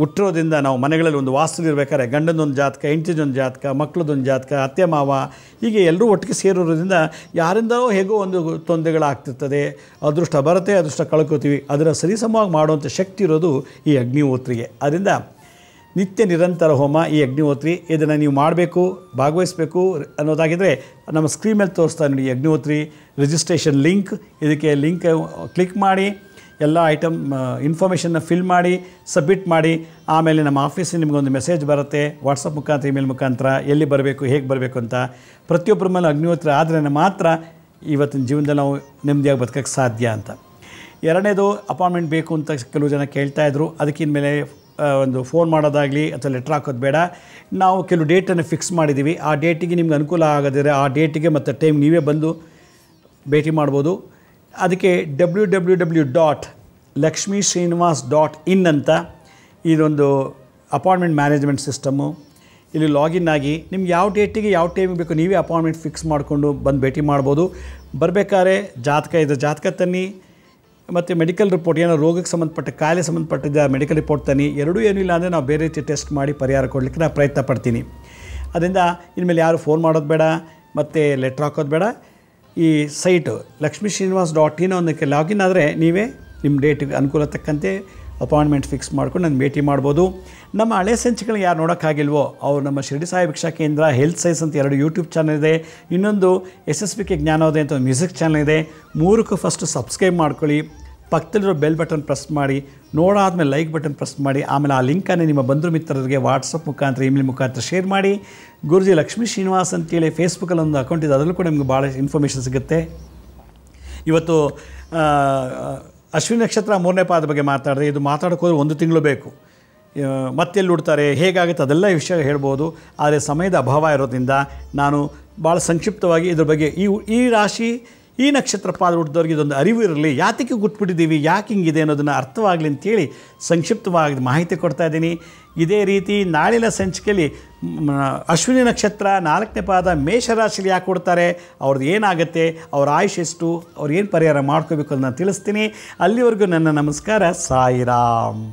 ಹುಟ್ಟಿರೋದ್ರಿಂದ ನಾವು ಮನೆಗಳಲ್ಲಿ ಒಂದು ವಾಸ್ತುವಿರ್ಬೇಕಾದ್ರೆ ಗಂಡನೊಂದು ಜಾತಕ ಹೆಂಡತಿದೊಂದು ಜಾತಕ ಮಕ್ಕಳದೊಂದು ಜಾತಕ ಅತ್ತೆ ಮಾವ ಹೀಗೆ ಎಲ್ಲರೂ ಒಟ್ಟಿಗೆ ಸೇರಿರೋದ್ರಿಂದ ಯಾರಿಂದಲೋ ಹೇಗೋ ಒಂದು ತೊಂದರೆಗಳಾಗ್ತಿರ್ತದೆ ಅದೃಷ್ಟ ಬರುತ್ತೆ ಅದೃಷ್ಟ ಕಳ್ಕೊತೀವಿ ಅದರ ಸರಿಸಮವಾಗಿ ಮಾಡುವಂಥ ಶಕ್ತಿ ಇರೋದು ಈ ಅಗ್ನಿಹೋತ್ರಿಗೆ ಅದರಿಂದ ನಿತ್ಯ ನಿರಂತರ ಹೋಮ ಈ ಅಗ್ನಿಹೋತ್ರಿ ಇದನ್ನು ನೀವು ಮಾಡಬೇಕು ಭಾಗವಹಿಸಬೇಕು ಅನ್ನೋದಾಗಿದ್ದರೆ ನಮ್ಮ ಸ್ಕ್ರೀನ್ ಮೇಲೆ ತೋರಿಸ್ತಾ ನೋಡಿ ಅಗ್ನಿಹೋತ್ರಿ ರಿಜಿಸ್ಟ್ರೇಷನ್ ಲಿಂಕ್ ಇದಕ್ಕೆ ಲಿಂಕ್ ಕ್ಲಿಕ್ ಮಾಡಿ ಎಲ್ಲ ಐಟಮ್ ಇನ್ಫಾರ್ಮೇಷನ್ನ ಫಿಲ್ ಮಾಡಿ ಸಬ್ಮಿಟ್ ಮಾಡಿ ಆಮೇಲೆ ನಮ್ಮ ಆಫೀಸಿಗೆ ನಿಮಗೊಂದು ಮೆಸೇಜ್ ಬರುತ್ತೆ ವಾಟ್ಸಪ್ ಮುಖಾಂತರ ಇಮೇಲ್ ಮುಖಾಂತರ ಎಲ್ಲಿ ಬರಬೇಕು ಹೇಗೆ ಬರಬೇಕು ಅಂತ ಪ್ರತಿಯೊಬ್ಬರ ಮೇಲೆ ಅಗ್ನಿಹೋತ್ರಿ ಆದರೆ ಮಾತ್ರ ಇವತ್ತಿನ ಜೀವನದಲ್ಲಿ ನಾವು ನೆಮ್ಮದಿಯಾಗಿ ಬದುಕೋಕ್ಕೆ ಸಾಧ್ಯ ಅಂತ ಎರಡನೇದು ಅಪಾಯಿಂಟ್ಮೆಂಟ್ ಬೇಕು ಅಂತ ಕೆಲವು ಜನ ಕೇಳ್ತಾಯಿದ್ರು ಮೇಲೆ ಒಂದು ಫೋನ್ ಮಾಡೋದಾಗಲಿ ಅಥವಾ ಲೆಟ್ರ್ ಹಾಕೋದು ಬೇಡ ನಾವು ಕೆಲವು ಡೇಟನ್ನು ಫಿಕ್ಸ್ ಮಾಡಿದ್ದೀವಿ ಆ ಡೇಟಿಗೆ ನಿಮ್ಗೆ ಅನುಕೂಲ ಆಗದಿದ್ರೆ ಆ ಡೇಟಿಗೆ ಮತ್ತು ಟೈಮ್ ನೀವೇ ಬಂದು ಭೇಟಿ ಮಾಡ್ಬೋದು ಅದಕ್ಕೆ W W W dot Lakshmi Srinivas dot in ಅಂತ ಇದೊಂದು ಅಪಾಯಿಂಟ್ಮೆಂಟ್ ಮ್ಯಾನೇಜ್ಮೆಂಟ್ ಸಿಸ್ಟಮು ಇಲ್ಲಿ ಲಾಗಿನ್ ಆಗಿ ನಿಮ್ಗೆ ಯಾವ ಡೇಟಿಗೆ ಯಾವ ಟೈಮ್ ಬೇಕು ನೀವೇ ಅಪಾಯಿಂಟ್ಮೆಂಟ್ ಫಿಕ್ಸ್ ಮಾಡಿಕೊಂಡು ಬಂದು ಭೇಟಿ ಮಾಡ್ಬೋದು ಬರಬೇಕಾದ್ರೆ ಜಾತಕ ಇದೆ ಜಾತಕ ತನ್ನಿ ಮತ್ತು ಮೆಡಿಕಲ್ ರಿಪೋರ್ಟ್ ಏನೋ ರೋಗಕ್ಕೆ ಸಂಬಂಧಪಟ್ಟ ಕಾಯಿಲೆ ಸಂಬಂಧಪಟ್ಟಿದ್ದ ಮೆಡಿಕಲ್ ರಿಪೋರ್ಟ್ ತನಿ ಎರಡೂ ಏನೂ ಇಲ್ಲ ಅಂದರೆ ನಾವು ಬೇರೆ ರೀತಿ ಟೆಸ್ಟ್ ಮಾಡಿ ಪರಿಹಾರ ಕೊಡಲಿಕ್ಕೆ ನಾನು ಪ್ರಯತ್ನ ಪಡ್ತೀನಿ ಅದರಿಂದ ಇನ್ಮೇಲೆ ಯಾರು ಫೋನ್ ಮಾಡೋದು ಬೇಡ ಮತ್ತು ಲೆಟ್ರ್ ಹಾಕೋದು ಬೇಡ ಈ site Lakshmi Srinivas dot in ಒಂದಕ್ಕೆ ಲಾಗಿನ್ ಆದರೆ ನೀವೇ ನಿಮ್ಮ ಡೇಟಿಗೆ ಅನುಕೂಲ ತಕ್ಕಂತೆ ಅಪಾಯಿಂಟ್ಮೆಂಟ್ ಫಿಕ್ಸ್ ಮಾಡ್ಕೊಂಡು ನಾನು ಭೇಟಿ ಮಾಡ್ಬೋದು ನಮ್ಮ ಹಳೆ ಸಂಚಿಕೆಗಳು ಯಾರು ನೋಡೋಕ್ಕಾಗಿಲ್ವೋ ಅವರು ನಮ್ಮ ಶಿರಡಿ ಸಾಯಿ ಭಿಕ್ಷಾ ಕೇಂದ್ರ ಹೆಲ್ತ್ ಸೈನ್ಸ್ ಅಂತ ಎರಡು ಯೂಟ್ಯೂಬ್ ಚಾನಲ್ ಇದೆ ಇನ್ನೊಂದು ಎಸ್ ಎಸ್ ಬಿ ಕೆ ಜ್ಞಾನೋದಯ ಅಂತ ಒಂದು ಮ್ಯೂಸಿಕ್ ಚಾನಲ್ ಇದೆ ಮೂರಕ್ಕೂ ಫಸ್ಟು ಸಬ್ಸ್ಕ್ರೈಬ್ ಮಾಡ್ಕೊಳ್ಳಿ ಪಕ್ಕದಲ್ಲಿರೋ ಬೆಲ್ ಬಟನ್ ಪ್ರೆಸ್ ಮಾಡಿ ನೋಡಾದಮೇಲೆ ಲೈಕ್ ಬಟನ್ ಪ್ರೆಸ್ ಮಾಡಿ ಆಮೇಲೆ ಆ ಲಿಂಕನ್ನು ನಿಮ್ಮ ಬಂಧು ಮಿತ್ರರಿಗೆ ವಾಟ್ಸಪ್ ಮುಖಾಂತರ ಇಮೇಲ್ ಮುಖಾಂತರ ಶೇರ್ ಮಾಡಿ ಗುರುಜಿ ಲಕ್ಷ್ಮೀ ಶ್ರೀನಿವಾಸ್ ಅಂತೇಳಿ ಫೇಸ್ಬುಕ್ಕಲ್ಲಿ ಒಂದು ಅಕೌಂಟ್ ಇದೆ ಅದರಲ್ಲೂ ಕೂಡ ನಿಮಗೆ ಭಾಳ ಇನ್ಫಾರ್ಮೇಷನ್ ಸಿಗುತ್ತೆ ಇವತ್ತು ಅಶ್ವಿನಿ ನಕ್ಷತ್ರ ಮೂರನೇ ಪಾದ ಬಗ್ಗೆ ಮಾತಾಡಿದೆ ಇದು ಮಾತಾಡೋಕ್ಕೋದ್ರೆ ಒಂದು ತಿಂಗಳು ಬೇಕು ಮತ್ತೆಲ್ಲಿ ಉಡ್ತಾರೆ ಹೇಗಾಗುತ್ತೆ ಅದೆಲ್ಲ ವಿಷಯ ಹೇಳ್ಬೋದು ಆದರೆ ಸಮಯದ ಅಭಾವ ಇರೋದ್ರಿಂದ ನಾನು ಭಾಳ ಸಂಕ್ಷಿಪ್ತವಾಗಿ ಇದ್ರ ಬಗ್ಗೆ ಈ ಈ ರಾಶಿ ಈ ನಕ್ಷತ್ರ ಪಾದ ಹುಟ್ಟಿದವ್ರಿಗೆ ಇದೊಂದು ಅರಿವು ಇರಲಿ ಯಾತಕ್ಕೆ ಗುಟ್ಬಿಟ್ಟಿದ್ದೀವಿ ಯಾಕೆ ಹಿಂಗಿದೆ ಅನ್ನೋದನ್ನು ಅರ್ಥವಾಗಲಿ ಅಂತೇಳಿ ಸಂಕ್ಷಿಪ್ತವಾಗಿ ಮಾಹಿತಿ ಕೊಡ್ತಾ ಇದ್ದೀನಿ ಇದೇ ರೀತಿ ನಾಳಿನ ಸಂಚಿಕೆಯಲ್ಲಿ ಅಶ್ವಿನಿ ನಕ್ಷತ್ರ ನಾಲ್ಕನೇ ಪಾದ ಮೇಷರಾಶಿಲಿ ಯಾಕೆ ಕೊಡ್ತಾರೆ ಅವ್ರದ್ದು ಏನಾಗುತ್ತೆ ಅವ್ರ ಆಯುಷ್ ಎಷ್ಟು ಅವ್ರು ಏನು ಪರಿಹಾರ ಮಾಡ್ಕೋಬೇಕು ಅಂತ ತಿಳಿಸ್ತೀನಿ ಅಲ್ಲಿವರೆಗೂ ನನ್ನ ನಮಸ್ಕಾರ ಸಾಯಿರಾಮ್